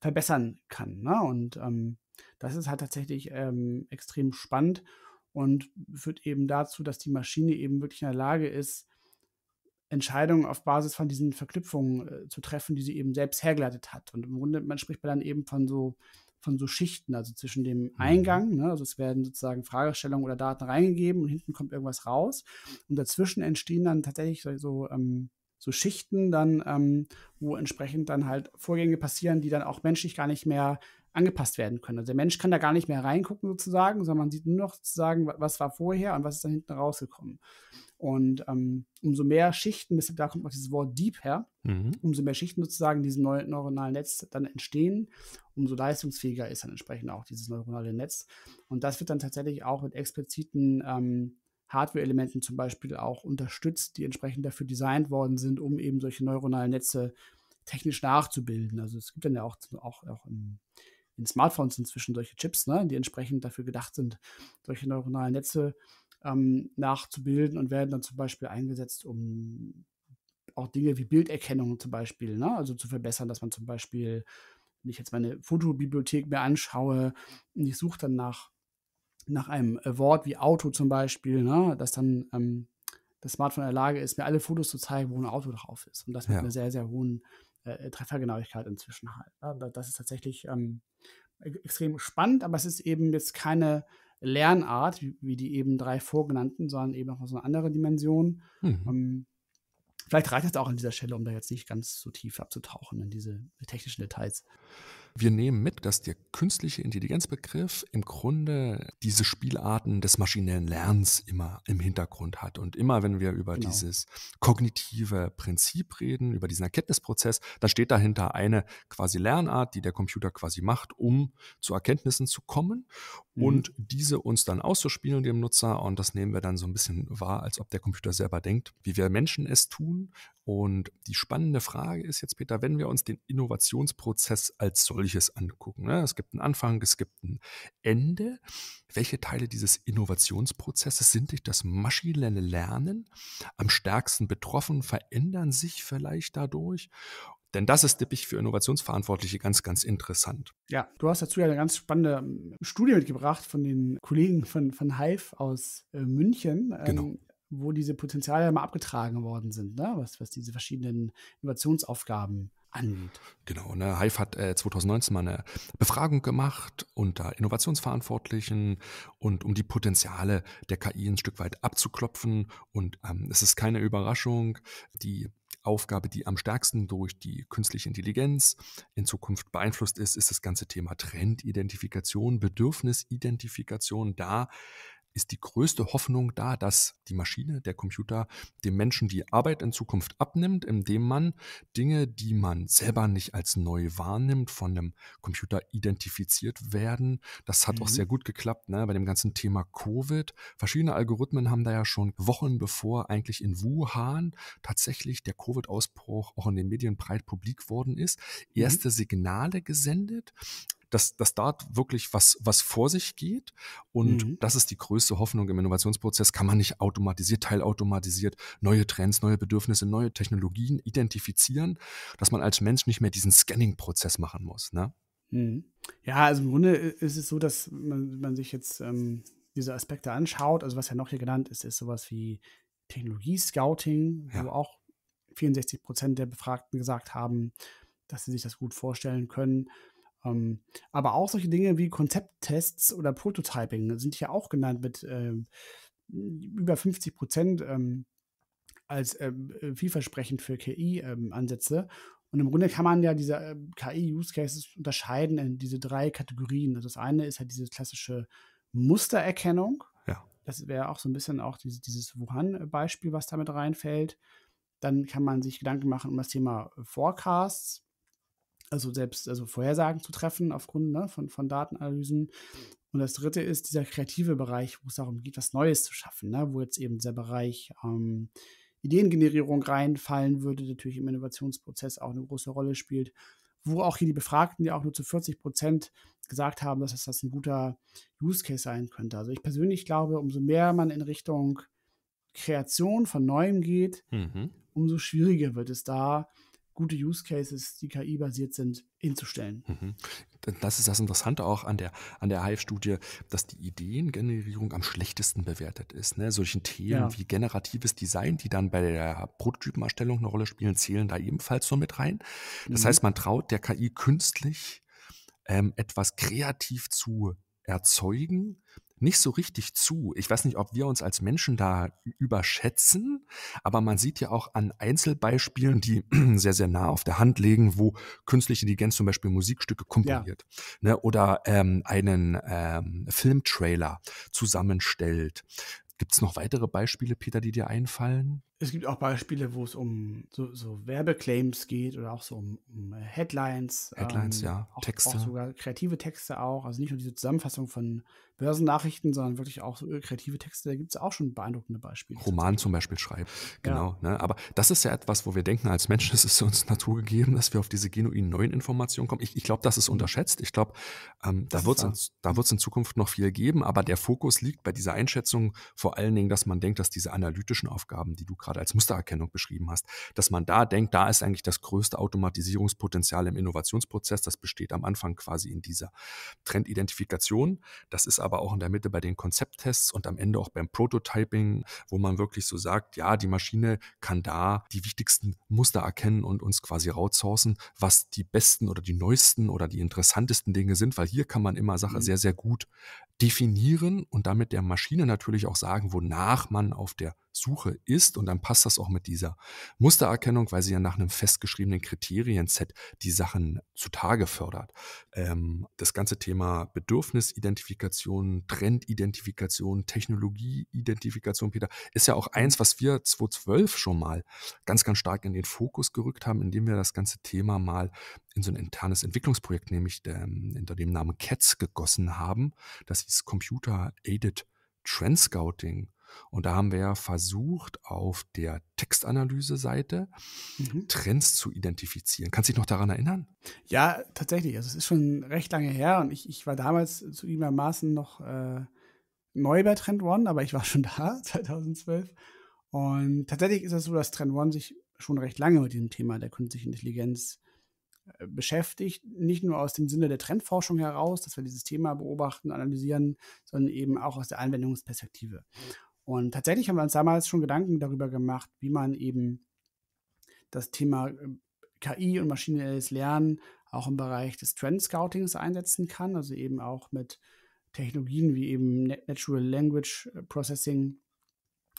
verbessern kann. Ne? Und ähm, das ist halt tatsächlich ähm, extrem spannend und führt eben dazu, dass die Maschine eben wirklich in der Lage ist, Entscheidungen auf Basis von diesen Verknüpfungen äh, zu treffen, die sie eben selbst hergeleitet hat. Und im Grunde, man spricht dann eben von so, von so Schichten, also zwischen dem mhm. Eingang, ne, also es werden sozusagen Fragestellungen oder Daten reingegeben und hinten kommt irgendwas raus. Und dazwischen entstehen dann tatsächlich so, so, ähm, so Schichten dann, ähm, wo entsprechend dann halt Vorgänge passieren, die dann auch menschlich gar nicht mehr angepasst werden können. Also der Mensch kann da gar nicht mehr reingucken sozusagen, sondern man sieht nur noch sozusagen, was war vorher und was ist da hinten rausgekommen. Und ähm, umso mehr Schichten, deshalb da kommt auch dieses Wort Deep her, mhm. umso mehr Schichten sozusagen in diesem neuronalen Netz dann entstehen, umso leistungsfähiger ist dann entsprechend auch dieses neuronale Netz. Und das wird dann tatsächlich auch mit expliziten ähm, Hardware-Elementen zum Beispiel auch unterstützt, die entsprechend dafür designt worden sind, um eben solche neuronalen Netze technisch nachzubilden. Also es gibt dann ja auch, auch, auch im in Smartphones inzwischen solche Chips, ne, die entsprechend dafür gedacht sind, solche neuronalen Netze ähm, nachzubilden und werden dann zum Beispiel eingesetzt, um auch Dinge wie Bilderkennung zum Beispiel, ne, also zu verbessern, dass man zum Beispiel, wenn ich jetzt meine Fotobibliothek mir anschaue und ich suche dann nach, nach einem äh, Wort wie Auto zum Beispiel, ne, dass dann ähm, das Smartphone in der Lage ist, mir alle Fotos zu zeigen, wo ein Auto drauf ist. Und das mit ja. einer sehr, sehr hohen äh, äh, Treffergenauigkeit inzwischen halt. Ne? das ist tatsächlich ähm, e-, extrem spannend, aber es ist eben jetzt keine Lernart, wie, die eben drei vorgenannten, sondern eben noch so eine andere Dimension. Mhm. Um, ähm, vielleicht reicht es auch an dieser Stelle, um da jetzt nicht ganz so tief abzutauchen in diese technischen Details. Wir nehmen mit, dass der künstliche Intelligenzbegriff im Grunde diese Spielarten des maschinellen Lernens immer im Hintergrund hat. Und immer, wenn wir über genau. dieses kognitive Prinzip reden, über diesen Erkenntnisprozess, dann steht dahinter eine quasi Lernart, die der Computer quasi macht, um zu Erkenntnissen zu kommen mhm. und diese uns dann auszuspielen dem Nutzer. Und das nehmen wir dann so ein bisschen wahr, als ob der Computer selber denkt, wie wir Menschen es tun, und die spannende Frage ist jetzt, Peter, wenn wir uns den Innovationsprozess als solches angucken, ne? es gibt einen Anfang, es gibt ein Ende, welche Teile dieses Innovationsprozesses sind durch das maschinelle Lernen am stärksten betroffen, verändern sich vielleicht dadurch? Denn das ist typisch für Innovationsverantwortliche ganz, ganz interessant. Ja, du hast dazu ja eine ganz spannende ähm, Studie mitgebracht von den Kollegen von, von Hive aus äh, München. Genau. Ähm, wo diese Potenziale mal abgetragen worden sind, ne? was, was diese verschiedenen Innovationsaufgaben angeht. Mhm. Genau, ne? Hive hat äh, 2019 mal eine Befragung gemacht unter Innovationsverantwortlichen und um die Potenziale der KI ein Stück weit abzuklopfen. Und ähm, es ist keine Überraschung, die Aufgabe, die am stärksten durch die künstliche Intelligenz in Zukunft beeinflusst ist, ist das ganze Thema Trendidentifikation, Bedürfnisidentifikation. Da ist die größte Hoffnung da, dass die Maschine, der Computer, dem Menschen die Arbeit in Zukunft abnimmt, indem man Dinge, die man selber nicht als neu wahrnimmt, von einem Computer identifiziert werden. Das hat mhm. auch sehr gut geklappt ne, bei dem ganzen Thema Covid. Verschiedene Algorithmen haben da ja schon Wochen bevor eigentlich in Wuhan tatsächlich der Covid-Ausbruch auch in den Medien breit publik worden ist, mhm. erste mhm. Signale gesendet dass, dass da wirklich was, was vor sich geht. Und mhm. das ist die größte Hoffnung im Innovationsprozess. Kann man nicht automatisiert, teilautomatisiert neue Trends, neue Bedürfnisse, neue Technologien identifizieren, dass man als Mensch nicht mehr diesen Scanning-Prozess machen muss. Ne? Mhm. Ja, also im Grunde ist es so, dass man, man sich jetzt ähm, diese Aspekte anschaut. Also was ja noch hier genannt ist, ist sowas wie Technologie-Scouting, ja. wo auch 64 Prozent der Befragten gesagt haben, dass sie sich das gut vorstellen können. Ähm, aber auch solche Dinge wie Konzepttests oder Prototyping sind ja auch genannt mit äh, über 50 Prozent ähm, als äh, vielversprechend für KI-Ansätze. Ähm, Und im Grunde kann man ja diese ähm, KI-Use-Cases unterscheiden in diese drei Kategorien. Also das eine ist halt diese klassische Mustererkennung. Ja. Das wäre auch so ein bisschen auch diese, dieses Wuhan-Beispiel, was damit reinfällt. Dann kann man sich Gedanken machen um das Thema Forecasts also selbst also Vorhersagen zu treffen aufgrund ne, von, von Datenanalysen. Und das dritte ist dieser kreative Bereich, wo es darum geht, was Neues zu schaffen, ne, wo jetzt eben dieser Bereich ähm, Ideengenerierung reinfallen würde, natürlich im Innovationsprozess auch eine große Rolle spielt, wo auch hier die Befragten ja auch nur zu 40 Prozent gesagt haben, dass das ein guter Use Case sein könnte. Also ich persönlich glaube, umso mehr man in Richtung Kreation von Neuem geht, mhm. umso schwieriger wird es da, gute Use Cases, die KI-basiert sind, hinzustellen. Mhm. Das ist das Interessante auch an der, an der Hive-Studie, dass die Ideengenerierung am schlechtesten bewertet ist. Ne? Solchen Themen ja. wie generatives Design, die dann bei der Prototypenerstellung eine Rolle spielen, zählen da ebenfalls so mit rein. Das mhm. heißt, man traut der KI künstlich ähm, etwas kreativ zu erzeugen, nicht so richtig zu. Ich weiß nicht, ob wir uns als Menschen da überschätzen, aber man sieht ja auch an Einzelbeispielen, die *clears throat* sehr, sehr nah auf der Hand liegen, wo künstliche Intelligenz zum Beispiel Musikstücke komponiert ja. ne, oder ähm, einen ähm, Filmtrailer zusammenstellt. Gibt es noch weitere Beispiele, Peter, die dir einfallen? es gibt auch Beispiele, wo es um so, so Werbeclaims geht oder auch so um, um Headlines. Headlines, ähm, ja. Auch, Texte. Auch sogar kreative Texte auch. Also nicht nur diese Zusammenfassung von Börsennachrichten, sondern wirklich auch so äh, kreative Texte. Da gibt es auch schon beeindruckende Beispiele. Roman zum Beispiel schreiben. Genau. Ja. Ne? Aber das ist ja etwas, wo wir denken, als Menschen es ist uns Natur gegeben, dass wir auf diese genuinen neuen Informationen kommen. Ich, ich glaube, das ist unterschätzt. Ich glaube, ähm, da wird es in, in Zukunft noch viel geben. Aber der Fokus liegt bei dieser Einschätzung vor allen Dingen, dass man denkt, dass diese analytischen Aufgaben, die du gerade gerade als Mustererkennung beschrieben hast, dass man da denkt, da ist eigentlich das größte Automatisierungspotenzial im Innovationsprozess. Das besteht am Anfang quasi in dieser Trendidentifikation. Das ist aber auch in der Mitte bei den Konzepttests und am Ende auch beim Prototyping, wo man wirklich so sagt, ja, die Maschine kann da die wichtigsten Muster erkennen und uns quasi raussourcen, was die besten oder die neuesten oder die interessantesten Dinge sind, weil hier kann man immer Sache mhm. sehr, sehr gut definieren und damit der Maschine natürlich auch sagen, wonach man auf der Suche ist. Und dann passt das auch mit dieser Mustererkennung, weil sie ja nach einem festgeschriebenen Kriterienset die Sachen zutage fördert. Ähm, das ganze Thema Bedürfnisidentifikation, Trendidentifikation, Technologieidentifikation, Peter, ist ja auch eins, was wir 2012 schon mal ganz, ganz stark in den Fokus gerückt haben, indem wir das ganze Thema mal in so ein internes Entwicklungsprojekt, nämlich ähm, unter dem Namen CATS, gegossen haben. Das hieß Computer Aided Trend Scouting. Und da haben wir ja versucht, auf der Textanalyse-Seite mhm. Trends zu identifizieren. Kannst du dich noch daran erinnern? Ja, tatsächlich. Also es ist schon recht lange her und ich, ich war damals zugegebenermaßen noch äh, neu bei Trend One, aber ich war schon *laughs* da, 2012. Und tatsächlich ist es so, dass Trend One sich schon recht lange mit diesem Thema der künstlichen Intelligenz äh, beschäftigt, nicht nur aus dem Sinne der Trendforschung heraus, dass wir dieses Thema beobachten, analysieren, sondern eben auch aus der Anwendungsperspektive. Und tatsächlich haben wir uns damals schon Gedanken darüber gemacht, wie man eben das Thema äh, KI und maschinelles Lernen auch im Bereich des Trend Scoutings einsetzen kann, also eben auch mit Technologien wie eben Natural Language äh, Processing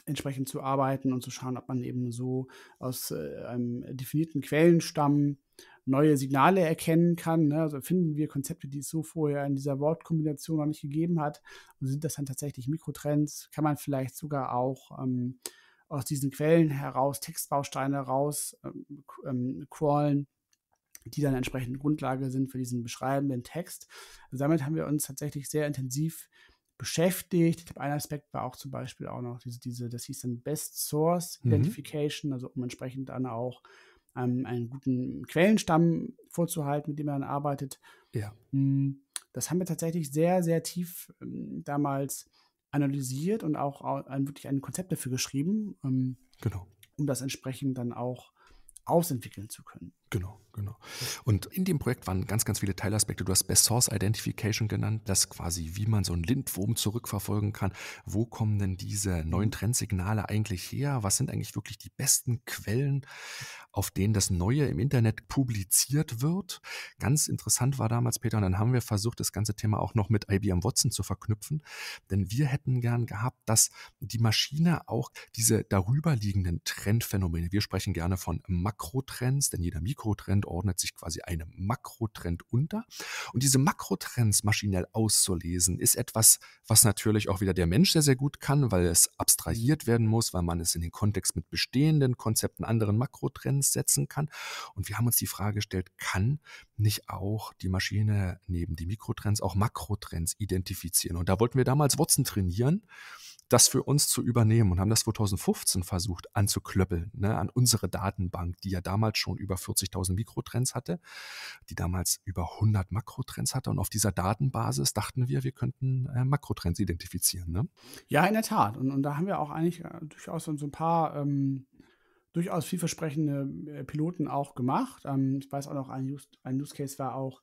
entsprechend zu arbeiten und zu schauen, ob man eben so aus äh, einem definierten Quellenstamm neue Signale erkennen kann. Ne? Also finden wir Konzepte, die es so vorher in dieser Wortkombination noch nicht gegeben hat. Und sind das dann tatsächlich Mikrotrends? Kann man vielleicht sogar auch ähm, aus diesen Quellen heraus, Textbausteine raus ähm, ähm crawlen, die dann entsprechend Grundlage sind für diesen beschreibenden Text. Also damit haben wir uns tatsächlich sehr intensiv beschäftigt. Ich glaube, ein Aspekt war auch zum Beispiel auch noch diese, diese das hieß dann Best Source mhm. Identification, mhm. also um entsprechend dann auch ähm, einen guten Quellenstamm vorzuhalten, mit dem man dann arbeitet. Ja. Hm, das haben wir tatsächlich sehr, sehr tief ähm, damals analysiert und auch ein, wirklich ein Konzept dafür geschrieben, ähm, genau. um das entsprechend dann auch ausentwickeln zu können. Genau, genau. Und in dem Projekt waren ganz, ganz viele Teilaspekte. Du hast Best Source Identification genannt, das quasi, wie man so einen Lindwurm zurückverfolgen kann. Wo kommen denn diese neuen mhm. Trendsignale eigentlich her? Was sind eigentlich wirklich die besten Quellen, auf denen das Neue im Internet publiziert wird? Ganz interessant war damals, Peter, und dann haben wir versucht, das ganze Thema auch noch mit IBM Watson zu verknüpfen. Denn wir hätten gern gehabt, dass die Maschine auch diese darüberliegenden Trendphänomene, wir sprechen gerne von Makrotrends, denn jeder Mikro Mikrotrend ordnet sich quasi einem Makrotrend unter. Und diese Makrotrends maschinell auszulesen, ist etwas, was natürlich auch wieder der Mensch sehr, sehr gut kann, weil es abstrahiert werden muss, weil man es in den Kontext mit bestehenden Konzepten, anderen Makrotrends setzen kann. Und wir haben uns die Frage gestellt, kann nicht auch die Maschine neben die Mikrotrends auch Makrotrends identifizieren? Und da wollten wir damals Watson trainieren das für uns zu übernehmen und haben das 2015 versucht anzuklöppeln ne, an unsere Datenbank, die ja damals schon über 40.000 Mikrotrends hatte, die damals über 100 Makrotrends hatte und auf dieser Datenbasis dachten wir, wir könnten äh, Makrotrends identifizieren. Ne? Ja, in der Tat. Und, und, da haben wir auch eigentlich äh, durchaus so ein paar ähm, durchaus vielversprechende äh, Piloten auch gemacht. Ähm, ich weiß auch noch, ein Use, ein Use Case war auch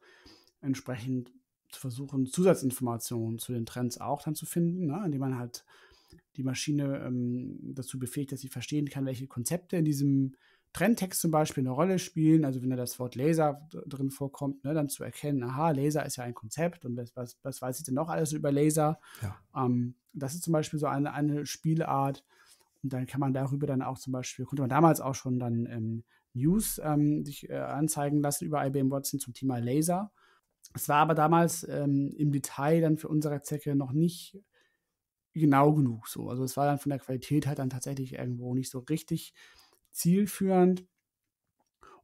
entsprechend zu versuchen, Zusatzinformationen zu den Trends auch dann zu finden, ne, indem man halt die Maschine ähm, dazu befähigt, dass sie verstehen kann, welche Konzepte in diesem Trendtext zum Beispiel eine Rolle spielen. Also wenn da das Wort Laser drin vorkommt, ne, dann zu erkennen, aha, Laser ist ja ein Konzept und was, was, was weiß ich denn noch alles über Laser? Ja. Ähm, das ist zum Beispiel so eine, eine Spielart. Und dann kann man darüber dann auch zum Beispiel, konnte man damals auch schon dann ähm, News ähm, sich äh, anzeigen lassen über IBM Watson zum Thema Laser. Es war aber damals ähm, im Detail dann für unsere Zecke noch nicht genau genug so. Also es war dann von der Qualität halt dann tatsächlich irgendwo nicht so richtig zielführend.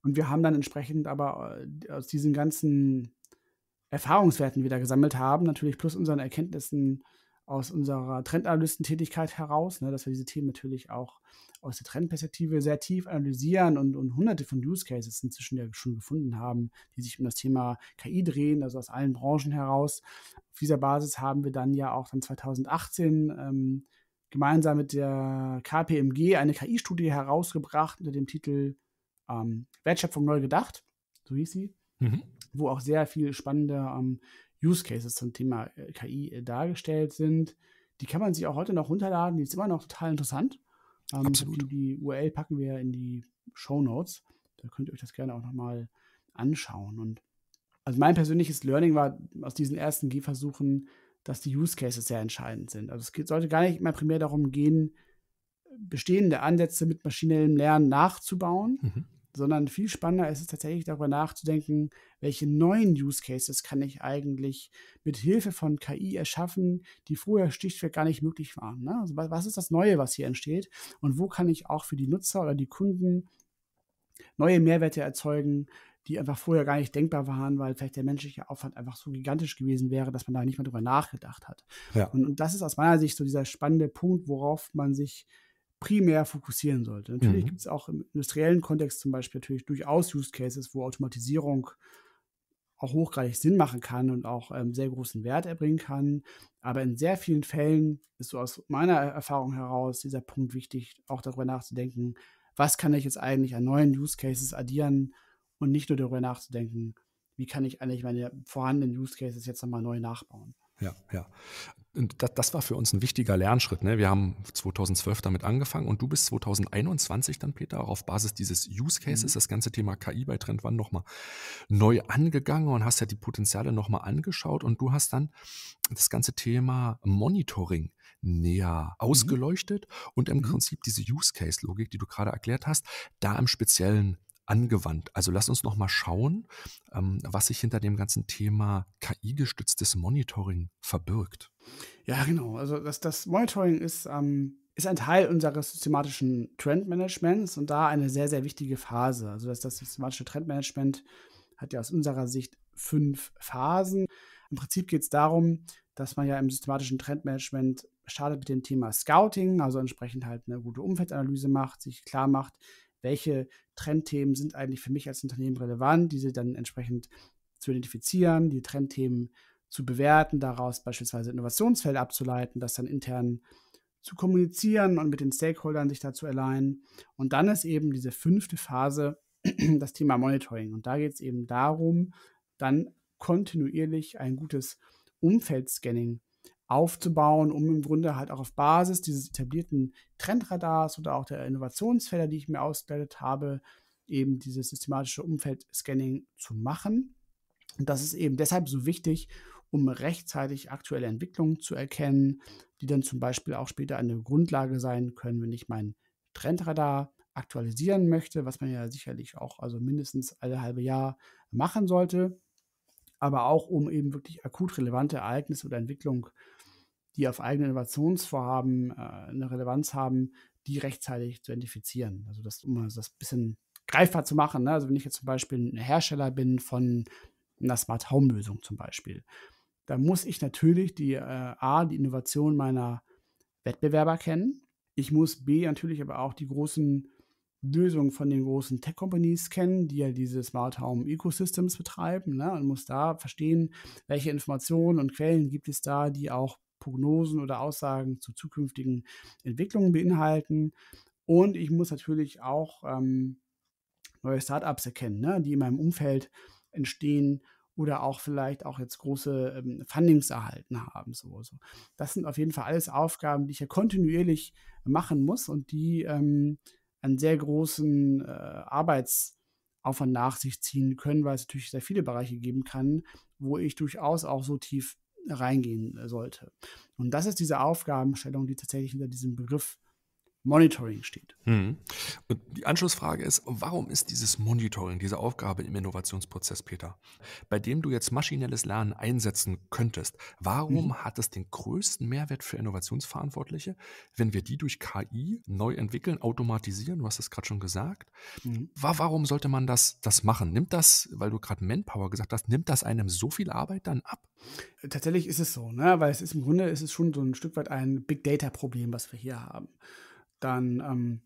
Und wir haben dann entsprechend aber äh, aus diesen ganzen Erfahrungswerten, die wir da gesammelt haben, natürlich plus unseren Erkenntnissen aus unserer Trendanalystentätigkeit heraus, ne, dass wir diese Themen natürlich auch aus der Trendperspektive sehr tief analysieren und, und hunderte von Use Cases inzwischen ja schon gefunden haben, die sich um das Thema KI drehen, also aus allen Branchen heraus, auf dieser Basis haben wir dann ja auch dann 2018 ähm, gemeinsam mit der KPMG eine KI-Studie herausgebracht unter dem Titel ähm, Wertschöpfung neu gedacht, so hieß sie, mhm. wo auch sehr viele spannende ähm, Use Cases zum Thema äh, KI äh, dargestellt sind. Die kann man sich auch heute noch runterladen, die ist immer noch total interessant. Ähm, Absolut. Die, die, URL packen wir in die Show Notes. Da könnt ihr euch das gerne auch nochmal anschauen. Und also mein persönliches Learning war aus diesen ersten Gehversuchen, dass die Use Cases sehr entscheidend sind. Also es sollte gar nicht mehr primär darum gehen, bestehende Ansätze mit maschinellem Lernen nachzubauen, mhm. sondern viel spannender ist es tatsächlich darüber nachzudenken, welche neuen Use Cases kann ich eigentlich mit Hilfe von KI erschaffen, die vorher schlichtweg gar nicht möglich waren. Ne? Also was ist das Neue, was hier entsteht und wo kann ich auch für die Nutzer oder die Kunden neue Mehrwerte erzeugen, die einfach vorher gar nicht denkbar waren, weil vielleicht der menschliche Aufwand einfach so gigantisch gewesen wäre, dass man da nicht mal drüber nachgedacht hat. Ja. Und, und, das ist aus meiner Sicht so dieser spannende Punkt, worauf man sich primär fokussieren sollte. Natürlich mhm. gibt es auch im industriellen Kontext zum Beispiel natürlich durchaus Use Cases, wo Automatisierung auch hochgradig Sinn machen kann und auch ähm, sehr großen Wert erbringen kann. Aber in sehr vielen Fällen ist so aus meiner Erfahrung heraus dieser Punkt wichtig, auch darüber nachzudenken, was kann ich jetzt eigentlich an neuen Use Cases addieren, und nicht nur darüber nachzudenken, wie kann ich eigentlich meine vorhandenen Use Cases jetzt nochmal neu nachbauen. Ja, ja. Und das, das, war für uns ein wichtiger Lernschritt. Ne? Wir haben 2012 damit angefangen und du bist 2021 dann, Peter, auch auf Basis dieses Use Cases, mhm. das ganze Thema KI bei Trendwan nochmal neu angegangen und hast ja die Potenziale nochmal angeschaut und du hast dann das ganze Thema Monitoring näher mhm. ausgeleuchtet mhm. und im mhm. Prinzip diese Use Case Logik, die du gerade erklärt hast, da im Speziellen angewandt. Also lass uns noch mal schauen, ähm, was sich hinter dem ganzen Thema KI-gestütztes Monitoring verbirgt. Ja, genau. Also das, das Monitoring ist, ähm, ist ein Teil unseres systematischen Trendmanagements und da eine sehr, sehr wichtige Phase. Also das, das systematische Trendmanagement hat ja aus unserer Sicht fünf Phasen. Im Prinzip geht es darum, dass man ja im systematischen Trendmanagement startet mit dem Thema Scouting, also entsprechend halt eine gute Umfeldanalyse macht, sich klar macht, welche Trendthemen sind eigentlich für mich als Unternehmen relevant, diese dann entsprechend zu identifizieren, die Trendthemen zu bewerten, daraus beispielsweise Innovationsfelder abzuleiten, das dann intern zu kommunizieren und mit den Stakeholdern sich dazu alignen. Und dann ist eben diese fünfte Phase *clears throat* das Thema Monitoring. Und da geht es eben darum, dann kontinuierlich ein gutes Umfeldscanning zu aufzubauen, um im Grunde halt auch auf Basis dieses etablierten Trendradars oder auch der Innovationsfelder, die ich mir ausgebildet habe, eben dieses systematische Umfeldscanning zu machen. Und das ist eben deshalb so wichtig, um rechtzeitig aktuelle Entwicklungen zu erkennen, die dann zum Beispiel auch später eine Grundlage sein können, wenn ich mein Trendradar aktualisieren möchte, was man ja sicherlich auch also mindestens alle halbe Jahr machen sollte aber auch um eben wirklich akut relevante Ereignisse oder Entwicklung, die auf eigene Innovationsvorhaben äh, eine Relevanz haben, die rechtzeitig zu identifizieren. Also das, um das ein bisschen greifbar zu machen. Ne? Also wenn ich jetzt zum Beispiel ein Hersteller bin von einer Smart Home Lösung zum Beispiel, dann muss ich natürlich die äh, A, die Innovation meiner Wettbewerber kennen. Ich muss B natürlich aber auch die großen Lösungen von den großen Tech-Companies kennen, die ja diese Smart Home Ecosystems betreiben. Ne? Und muss da verstehen, welche Informationen und Quellen gibt es da, die auch Prognosen oder Aussagen zu zukünftigen Entwicklungen beinhalten. Und ich muss natürlich auch ähm, neue Startups erkennen, ne? die in meinem Umfeld entstehen oder auch vielleicht auch jetzt große ähm, Fundings erhalten haben. So, so. Das sind auf jeden Fall alles Aufgaben, die ich ja kontinuierlich machen muss und die ähm, einen sehr großen äh, Arbeitsaufwand nach sich ziehen können, weil es natürlich sehr viele Bereiche geben kann, wo ich durchaus auch so tief reingehen äh, sollte. Und das ist diese Aufgabenstellung, die tatsächlich hinter diesem Begriff Monitoring steht. Hm. Und die Anschlussfrage ist, warum ist dieses Monitoring, diese Aufgabe im Innovationsprozess, Peter, bei dem du jetzt maschinelles Lernen einsetzen könntest, warum mhm. hat es den größten Mehrwert für Innovationsverantwortliche, wenn wir die durch KI neu entwickeln, automatisieren? Du hast es gerade schon gesagt. Mhm. Warum sollte man das, das machen? Nimmt das, weil du gerade Manpower gesagt hast, nimmt das einem so viel Arbeit dann ab? Tatsächlich ist es so, ne? weil es ist im Grunde ist schon so ein Stück weit ein Big Data-Problem, was wir hier haben. Dann ähm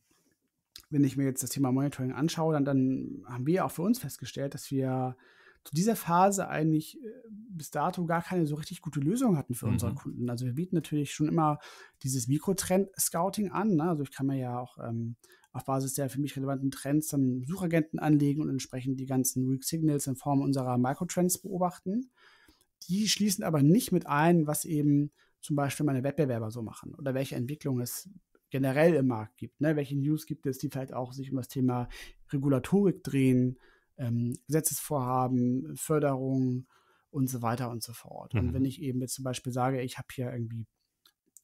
wenn ich mir jetzt das Thema Monitoring anschaue, dann, dann haben wir auch für uns festgestellt, dass wir zu dieser Phase eigentlich äh, bis dato gar keine so richtig gute Lösung hatten für mhm. unsere Kunden. Also wir bieten natürlich schon immer dieses Mikrotrend-Scouting an. Ne? Also ich kann mir ja auch ähm, auf Basis der für mich relevanten Trends dann Suchagenten anlegen und entsprechend die ganzen Weak Signals in Form unserer Microtrends beobachten. Die schließen aber nicht mit ein, was eben zum Beispiel meine Wettbewerber so machen oder welche Entwicklung es generell im Markt gibt. Ne? Welche News gibt es, die vielleicht auch sich um das Thema Regulatorik drehen, ähm, Gesetzesvorhaben, Förderung und so weiter und so fort. Mhm. Und wenn mhm. ich eben jetzt zum Beispiel sage, ich habe hier irgendwie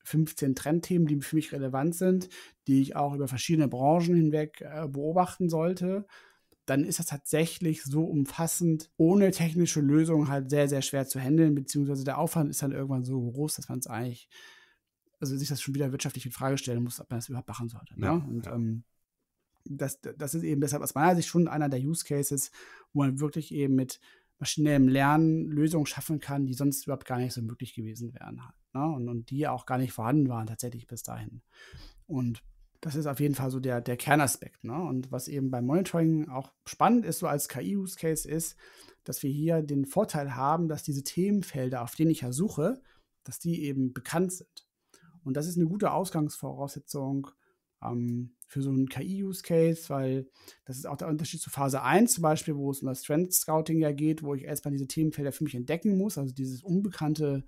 15 Trendthemen, die für mich relevant sind, die ich auch über verschiedene Branchen hinweg äh, beobachten sollte, dann ist das tatsächlich so umfassend, ohne technische Lösungen halt sehr, sehr schwer zu handeln, beziehungsweise der Aufwand ist dann irgendwann so groß, dass man es eigentlich also sich das schon wieder wirtschaftlich in Frage stellen muss, ob man das überhaupt machen sollte. Ne? Ja, und Ähm, das, das ist eben deshalb aus meiner Sicht schon einer der Use Cases, wo man wirklich eben mit maschinellem Lernen Lösungen schaffen kann, die sonst überhaupt gar nicht so möglich gewesen wären. Halt, ne? und, und die auch gar nicht vorhanden waren tatsächlich bis dahin. Und das ist auf jeden Fall so der, der Kernaspekt. Ne? Und was eben beim Monitoring auch spannend ist, so als KI-Use-Case ist, dass wir hier den Vorteil haben, dass diese Themenfelder, auf denen ich ja suche, dass die eben bekannt sind. Und das ist eine gute Ausgangsvoraussetzung ähm, für so einen KI-Use-Case, weil das ist auch der Unterschied zu Phase 1 zum Beispiel, wo es um das Trend-Scouting ja geht, wo ich erstmal diese Themenfelder für mich entdecken muss, also dieses unbekannte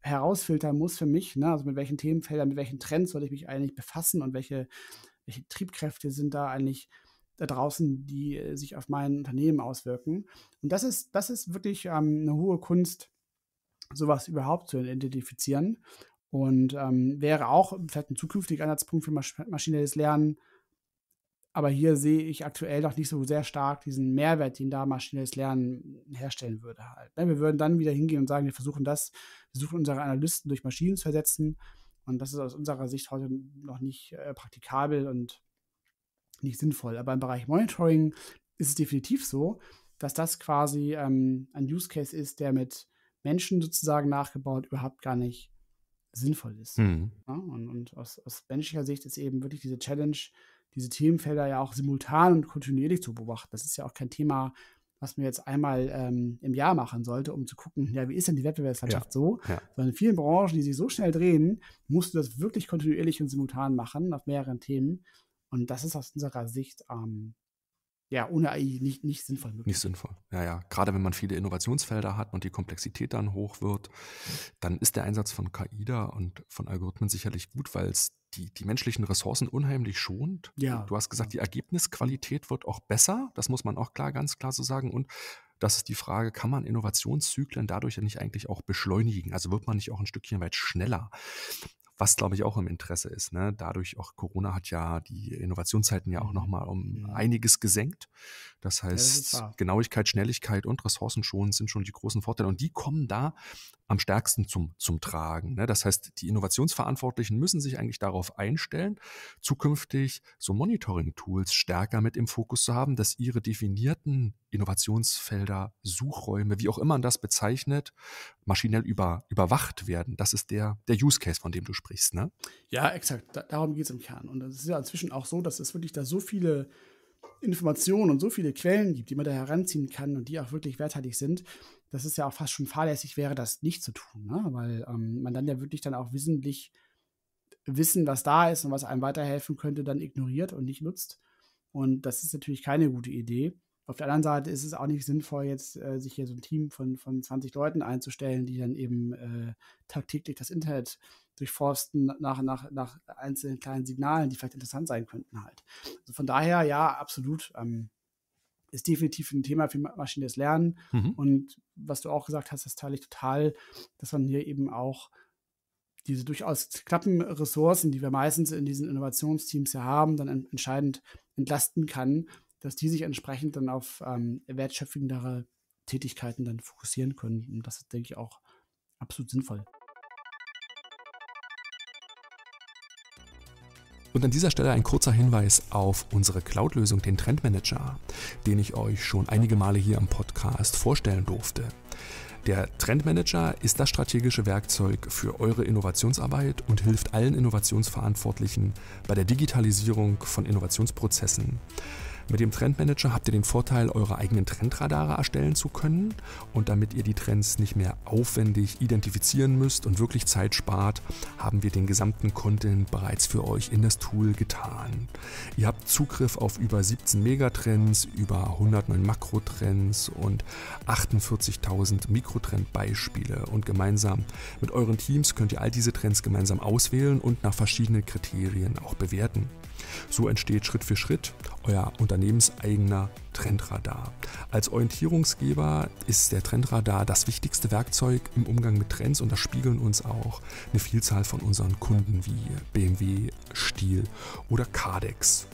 herausfiltern muss für mich, ne? also mit welchen Themenfeldern, mit welchen Trends soll ich mich eigentlich befassen und welche, welche Triebkräfte sind da eigentlich da draußen, die äh, sich auf mein Unternehmen auswirken. Und das ist, das ist wirklich ähm, eine hohe Kunst, sowas überhaupt zu identifizieren. Und ähm, wäre auch vielleicht ein zukünftiger Ansatzpunkt für Masch maschinelles Lernen. Aber hier sehe ich aktuell noch nicht so sehr stark diesen Mehrwert, den da maschinelles Lernen herstellen würde. Halt. Ne, wir würden dann wieder hingehen und sagen, wir versuchen das, wir versuchen unsere Analysten durch Maschinen zu ersetzen. Und das ist aus unserer Sicht heute noch nicht äh, praktikabel und nicht sinnvoll. Aber im Bereich Monitoring ist es definitiv so, dass das quasi ähm, ein Use Case ist, der mit Menschen sozusagen nachgebaut überhaupt gar nicht sinnvoll ist. Mhm. Ja, ne? und, und aus, aus, menschlicher Sicht ist eben wirklich diese Challenge, diese Themenfelder ja auch simultan und kontinuierlich zu beobachten. Das ist ja auch kein Thema, was man jetzt einmal ähm, im Jahr machen sollte, um zu gucken, ja, wie ist denn die Wettbewerbslandschaft ja. so? Ja. Sondern in vielen Branchen, die sich so schnell drehen, musst du das wirklich kontinuierlich und simultan machen auf mehreren Themen. Und das ist aus unserer Sicht ähm, ja, ohne AI nicht, nicht sinnvoll möglich. Nicht sinnvoll, ja, ja. Gerade wenn man viele Innovationsfelder hat und die Komplexität dann hoch wird, dann ist der Einsatz von KI da und von Algorithmen sicherlich gut, weil es die, die menschlichen Ressourcen unheimlich schont. Ja. Du hast gesagt, die Ergebnisqualität wird auch besser, das muss man auch klar, ganz klar so sagen. Und das ist die Frage, kann man Innovationszyklen dadurch nicht eigentlich auch beschleunigen? Also wird man nicht auch ein Stückchen weit schneller? was glaube ich auch im Interesse ist. Ne? Dadurch auch Corona hat ja die Innovationszeiten ja auch nochmal mhm. um einiges gesenkt. Das heißt, ja, das Genauigkeit, Schnelligkeit und ressourcenschonend sind schon die großen Vorteile und die kommen da am stärksten zum, zum Tragen. Ne? Das heißt, die Innovationsverantwortlichen müssen sich eigentlich darauf einstellen, zukünftig so Monitoring-Tools stärker mit im Fokus zu haben, dass ihre definierten Innovationsfelder, Suchräume, wie auch immer man das bezeichnet, maschinell über, überwacht werden. Das ist der, der Use Case, von dem du sprichst. Ne? Ja, exakt. Da, darum geht es im Kern. Und es ist ja inzwischen auch so, dass es wirklich da so viele Informationen und so viele Quellen gibt, die man da heranziehen kann und die auch wirklich werthaltig sind, dass es ja auch fast schon fahrlässig wäre, das nicht zu tun, ne? weil ähm, man dann ja wirklich dann auch wissentlich Wissen, was da ist und was einem weiterhelfen könnte, dann ignoriert und nicht nutzt. Und das ist natürlich keine gute Idee. Auf der anderen Seite ist es auch nicht sinnvoll, jetzt äh, sich hier so ein Team von, von 20 Leuten einzustellen, die dann eben äh, tagtäglich das Internet durchforsten nach, nach, nach einzelnen kleinen Signalen, die vielleicht interessant sein könnten halt. Also von daher, ja, absolut. Ähm, ist definitiv ein Thema für maschinelles Lernen. Mhm. Und was du auch gesagt hast, das teile ich total, dass man hier eben auch diese durchaus knappen Ressourcen, die wir meistens in diesen Innovationsteams ja haben, dann entscheidend entlasten kann dass die sich entsprechend dann auf ähm, wertschöpfendere Tätigkeiten dann fokussieren können. Und das ist, denke ich, auch absolut sinnvoll. Und an dieser Stelle ein kurzer Hinweis auf unsere Cloud-Lösung, den Trendmanager, den ich euch schon einige Male hier im Podcast vorstellen durfte. Der Trendmanager ist das strategische Werkzeug für eure Innovationsarbeit und hilft allen Innovationsverantwortlichen bei der Digitalisierung von Innovationsprozessen. Mit dem Trendmanager habt ihr den Vorteil, eure eigenen Trendradare erstellen zu können und damit ihr die Trends nicht mehr aufwendig identifizieren müsst und wirklich Zeit spart, haben wir den gesamten Content bereits für euch in das Tool getan. Ihr habt Zugriff auf über 17 Megatrends, über 109 Makrotrends und 48.000 Mikrotrendbeispiele und gemeinsam mit euren Teams könnt ihr all diese Trends gemeinsam auswählen und nach verschiedenen Kriterien auch bewerten. So entsteht Schritt für Schritt euer unternehmenseigener Trendradar. Als Orientierungsgeber ist der Trendradar das wichtigste Werkzeug im Umgang mit Trends und das spiegeln uns auch eine Vielzahl von unseren Kunden wie BMW, Stiel oder Cardex.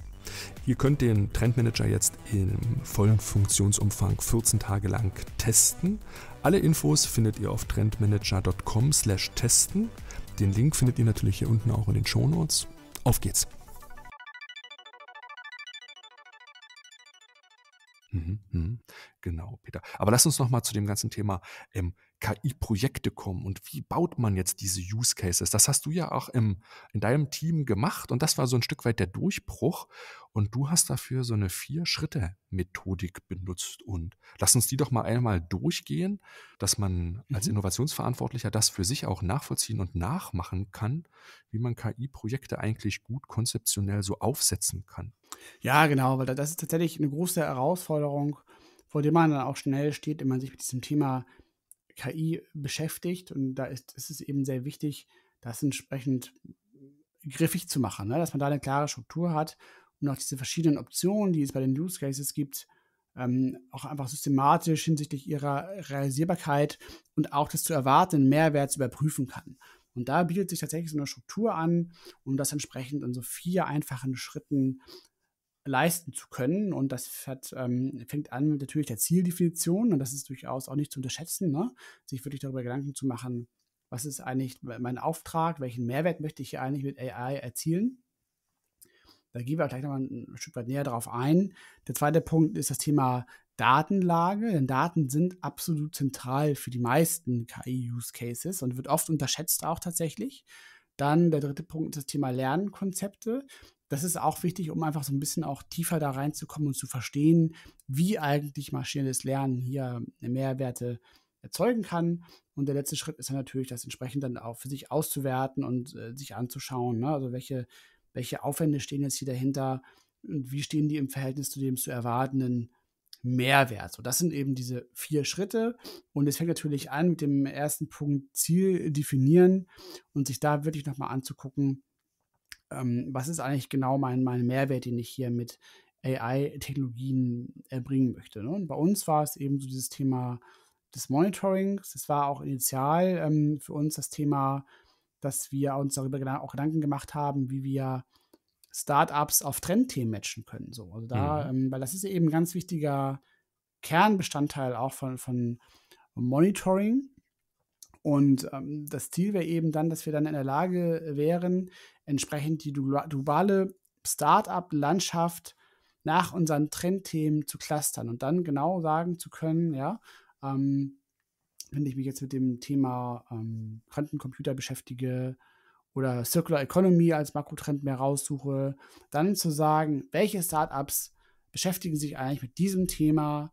Ihr könnt den Trendmanager jetzt im vollen Funktionsumfang 14 Tage lang testen. Alle Infos findet ihr auf trendmanager.com/testen. Den Link findet ihr natürlich hier unten auch in den Shownotes. Auf geht's! Mhm, mhm, Genau, Peter. Aber lass uns noch mal zu dem ganzen Thema ähm, KI-Projekte kommen und wie baut man jetzt diese Use Cases? Das hast du ja auch im, in deinem Team gemacht und das war so ein Stück weit der Durchbruch und du hast dafür so eine Vier-Schritte-Methodik benutzt und lass uns die doch mal einmal durchgehen, dass man mhm. als Innovationsverantwortlicher das für sich auch nachvollziehen und nachmachen kann, wie man KI-Projekte eigentlich gut konzeptionell so aufsetzen kann. Ja, genau, weil das ist tatsächlich eine große Herausforderung, vor der man dann auch schnell steht, wenn man sich mit diesem Thema KI beschäftigt. Und da ist, ist es eben sehr wichtig, das entsprechend griffig zu machen, ne? dass man da eine klare Struktur hat und auch diese verschiedenen Optionen, die es bei den Use Cases gibt, ähm, auch einfach systematisch hinsichtlich ihrer Realisierbarkeit und auch des zu erwartenden Mehrwerts überprüfen kann. Und da bietet sich tatsächlich so eine Struktur an, um das entsprechend in so vier einfachen Schritten leisten zu können. Und das hat, ähm, fängt an mit natürlich der Zieldefinition und das ist durchaus auch nicht zu unterschätzen, ne? sich wirklich darüber Gedanken zu machen, was ist eigentlich mein Auftrag, welchen Mehrwert möchte ich eigentlich mit AI erzielen. Da gehen wir gleich nochmal ein Stück weit näher drauf ein. Der zweite Punkt ist das Thema Datenlage, denn Daten sind absolut zentral für die meisten KI-Use-Cases und wird oft unterschätzt auch tatsächlich. Dann der dritte Punkt ist das Thema Lernkonzepte das ist auch wichtig, um einfach so ein bisschen auch tiefer da reinzukommen und zu verstehen, wie eigentlich maschinelles Lernen hier Mehrwerte erzeugen kann. Und der letzte Schritt ist dann natürlich, das entsprechend dann auch für sich auszuwerten und äh, sich anzuschauen. Ne? Also welche, welche Aufwände stehen jetzt hier dahinter und wie stehen die im Verhältnis zu dem zu erwartenden Mehrwert. So, das sind eben diese vier Schritte. Und es fängt natürlich an mit dem ersten Punkt Ziel definieren und sich da wirklich nochmal anzugucken, ähm, was ist eigentlich genau mein, mein Mehrwert, den ich hier mit AI-Technologien erbringen möchte. Ne? Und bei uns war es eben so dieses Thema des Monitorings. Es war auch initial ähm, für uns das Thema, dass wir uns darüber auch Gedanken gemacht haben, wie wir Startups auf Trendthemen matchen können. So. Also da, mhm. ähm, weil das ist eben ein ganz wichtiger Kernbestandteil auch von, von Monitoring. Und ähm, das Ziel wäre eben dann, dass wir dann in der Lage wären, entsprechend die globale startup landschaft nach unseren Trendthemen zu clustern und dann genau sagen zu können, ja, ähm, wenn ich mich jetzt mit dem Thema ähm, Quantencomputer beschäftige oder Circular Economy als Makrotrend mehr raussuche, dann zu sagen, welche Startups beschäftigen sich eigentlich mit diesem Thema,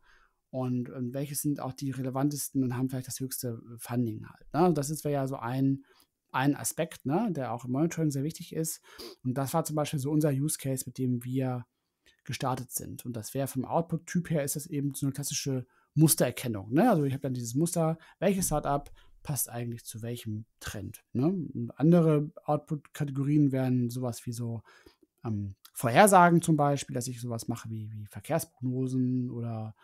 und, und welche sind auch die relevantesten und haben vielleicht das höchste Funding halt. Ne? Das ist ja so ein, ein Aspekt, ne, der auch im Monitoring sehr wichtig ist. Und das war zum Beispiel so unser Use Case, mit dem wir gestartet sind. Und das wäre vom Output-Typ her ist das eben so eine klassische Mustererkennung. Ne? Also ich habe dann dieses Muster, welches Startup passt eigentlich zu welchem Trend. Ne? Andere Output-Kategorien wären sowas wie so ähm, Vorhersagen zum Beispiel, dass ich sowas mache wie, wie Verkehrsprognosen oder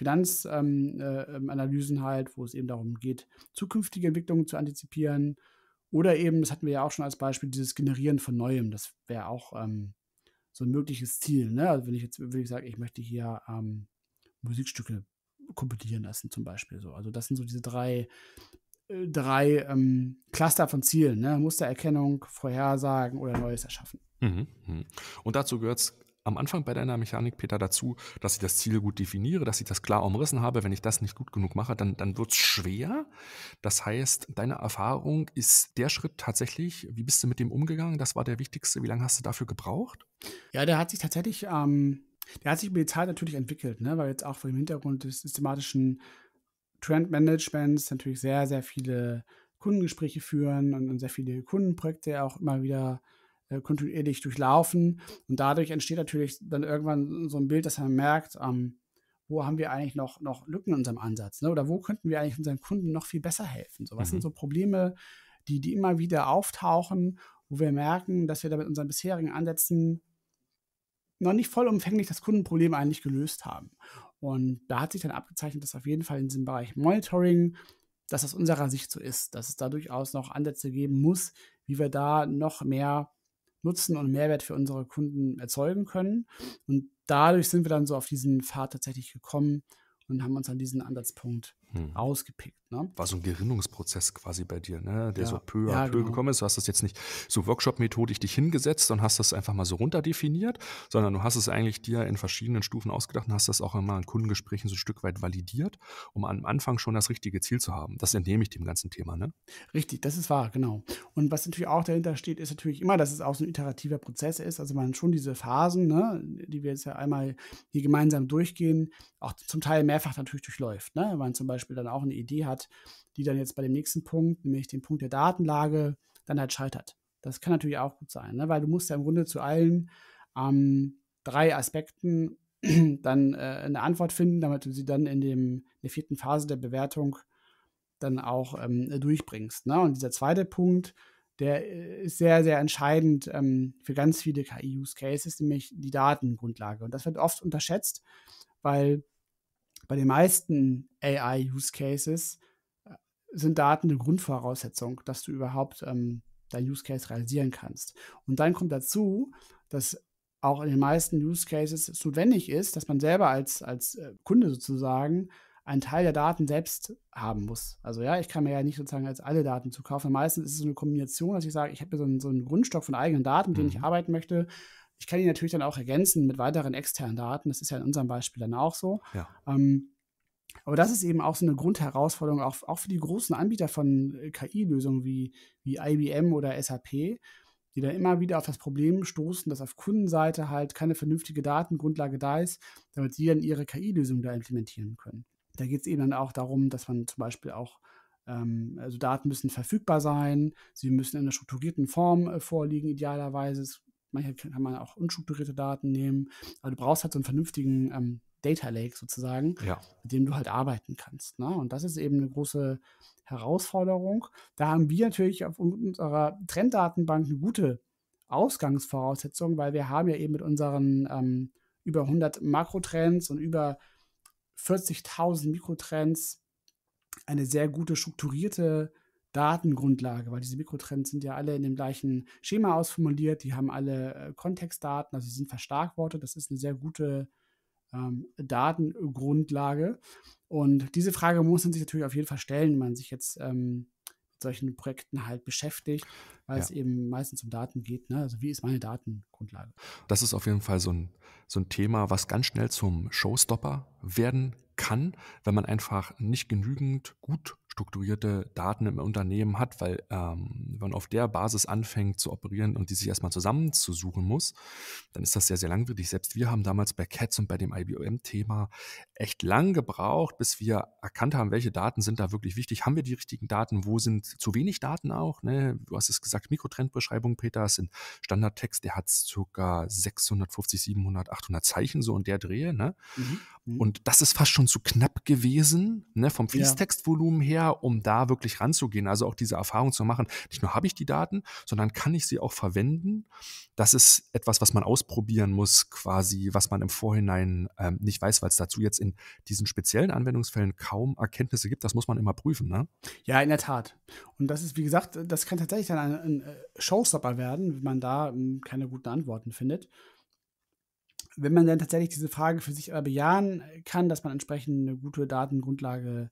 Finanzanalysen ähm, äh, ähm, halt, wo es eben darum geht, zukünftige Entwicklungen zu antizipieren. Oder eben, das hatten wir ja auch schon als Beispiel, dieses Generieren von Neuem. Das wäre auch ähm, so ein mögliches Ziel. Ne? Also wenn ich jetzt wirklich sage, ich möchte hier ähm, Musikstücke kompilieren lassen, zum Beispiel. So. Also das sind so diese drei, äh, drei ähm, Cluster von Zielen. Ne? Mustererkennung, Vorhersagen oder Neues erschaffen. Mhm, mhm. Und dazu gehört es am Anfang bei deiner Mechanik, Peter, dazu, dass ich das Ziel gut definiere, dass ich das klar umrissen habe. Wenn ich das nicht gut genug mache, dann, dann wird es schwer. Das heißt, deine Erfahrung ist der Schritt tatsächlich, wie bist du mit dem umgegangen? Das war der wichtigste. Wie lange hast du dafür gebraucht? Ja, der hat sich tatsächlich, ähm, der hat sich über die Zeit natürlich entwickelt, ne? weil jetzt auch vor dem Hintergrund des systematischen Trendmanagements natürlich sehr, sehr viele Kundengespräche führen und, und sehr viele Kundenprojekte auch immer wieder äh, kontinuierlich durchlaufen. Und dadurch entsteht natürlich dann irgendwann so ein Bild, dass man merkt, ähm, wo haben wir eigentlich noch, noch Lücken in unserem Ansatz? Ne? Oder wo könnten wir eigentlich unseren Kunden noch viel besser helfen? So, was mhm. sind so Probleme, die, die immer wieder auftauchen, wo wir merken, dass wir da mit unseren bisherigen Ansätzen noch nicht vollumfänglich das Kundenproblem eigentlich gelöst haben. Und da hat sich dann abgezeichnet, dass auf jeden Fall in diesem Bereich Monitoring, dass das aus unserer Sicht so ist, dass es da durchaus noch Ansätze geben muss, wie wir da noch mehr nutzen und Mehrwert für unsere Kunden erzeugen können. Und dadurch sind wir dann so auf diesen Pfad tatsächlich gekommen und haben uns an diesen Ansatzpunkt hm. rausgepickt. Ne? War so ein Gerinnungsprozess quasi bei dir, ne? der ja. so peu à ja, peu genau. gekommen ist. Du hast das jetzt nicht so Workshop-methodisch dich hingesetzt und hast das einfach mal so runterdefiniert, sondern du hast es eigentlich dir in verschiedenen Stufen ausgedacht und hast das auch immer in Kundengesprächen so ein Stück weit validiert, um am Anfang schon das richtige Ziel zu haben. Das entnehme ich dem ganzen Thema. Ne? Richtig, das ist wahr, genau. Und was natürlich auch dahinter steht, ist natürlich immer, dass es auch so ein iterativer Prozess ist. Also man schon diese Phasen, ne, die wir jetzt ja einmal hier gemeinsam durchgehen, auch zum Teil mehrfach natürlich durchläuft. Ne? man zum Beispiel Beispiel dann auch eine Idee hat, die dann jetzt bei dem nächsten Punkt, nämlich dem Punkt der Datenlage, dann halt scheitert. Das kann natürlich auch gut sein, ne? weil du musst ja im Grunde zu allen ähm, drei Aspekten *clears throat* dann äh, eine Antwort finden, damit du sie dann in, dem, in der vierten Phase der Bewertung dann auch ähm, durchbringst. Ne? Und dieser zweite Punkt, der äh, ist sehr, sehr entscheidend ähm, für ganz viele KI-Use Cases, nämlich die Datengrundlage. Und das wird oft unterschätzt, weil bei den meisten AI-Use-Cases äh, sind Daten eine Grundvoraussetzung, dass du überhaupt ähm, dein Use Case realisieren kannst. Und dann kommt dazu, dass auch in den meisten Use Cases es notwendig ist, dass man selber als, als äh, Kunde sozusagen einen Teil der Daten selbst haben muss. Also ja, ich kann mir ja nicht sozusagen als alle Daten zu kaufen. Meistens ist es so eine Kombination, dass ich sage, ich habe so einen, so einen Grundstock von eigenen Daten, mit denen ich mhm. arbeiten möchte ich kann ihn natürlich dann auch ergänzen mit weiteren externen Daten. Das ist ja in unserem Beispiel dann auch so. Ja. Ähm, aber das ist eben auch so eine Grundherausforderung, auch, auch für die großen Anbieter von äh, KI-Lösungen wie, wie IBM oder SAP, die dann immer wieder auf das Problem stoßen, dass auf Kundenseite halt keine vernünftige Datengrundlage da ist, damit sie dann ihre ki lösungen da implementieren können. Da geht es eben dann auch darum, dass man zum Beispiel auch ähm, also Daten müssen verfügbar sein, sie müssen in einer strukturierten Form äh, vorliegen, idealerweise. Es manchmal kann man auch unstrukturierte Daten nehmen, aber du brauchst halt so einen vernünftigen ähm, Data Lake sozusagen, ja. mit dem du halt arbeiten kannst. Ne? Und das ist eben eine große Herausforderung. Da haben wir natürlich auf unserer Trenddatenbank eine gute Ausgangsvoraussetzung, weil wir haben ja eben mit unseren ähm, über 100 Makrotrends und über 40.000 Mikrotrends eine sehr gute strukturierte Datengrundlage, weil diese Mikrotrends sind ja alle in dem gleichen Schema ausformuliert, die haben alle äh, Kontextdaten, also sie sind Verstärkworte, das ist eine sehr gute ähm, Datengrundlage. Und diese Frage muss man sich natürlich auf jeden Fall stellen, wenn man sich jetzt ähm, mit solchen Projekten halt beschäftigt, weil ja. es eben meistens um Daten geht. Ne? Also wie ist meine Datengrundlage? Das ist auf jeden Fall so ein, so ein Thema, was ganz schnell zum Showstopper werden kann, wenn man einfach nicht genügend gut strukturierte Daten im Unternehmen hat, weil ähm, wenn man auf der Basis anfängt zu operieren und die sich erstmal zusammenzusuchen muss, dann ist das sehr, sehr langwierig. Selbst wir haben damals bei CATS und bei dem IBM-Thema echt lang gebraucht, bis wir erkannt haben, welche Daten sind da wirklich wichtig. Haben wir die richtigen Daten? Wo sind zu wenig Daten auch? Ne? Du hast es gesagt, Mikrotrendbeschreibung, Peter, ist ein Standardtext, der hat circa 650, 700, 800 Zeichen, so in der Drehe. Ne? Mhm. mhm. Und das ist fast schon zu knapp gewesen, ne, vom Fließtextvolumen her, um da wirklich ranzugehen, also auch diese Erfahrung zu machen. Nicht nur habe ich die Daten, sondern kann ich sie auch verwenden. Das ist etwas, was man ausprobieren muss, quasi, was man im Vorhinein ähm, nicht weiß, weil es dazu jetzt in diesen speziellen Anwendungsfällen kaum Erkenntnisse gibt. Das muss man immer prüfen, ne? Ja, in der Tat. Und das ist, wie gesagt, das kann tatsächlich dann ein, ein äh, Showstopper werden, wenn man da hm, keine guten Antworten findet wenn man dann tatsächlich diese Frage für sich aber bejahen äh, kann, dass man entsprechend eine gute Datengrundlage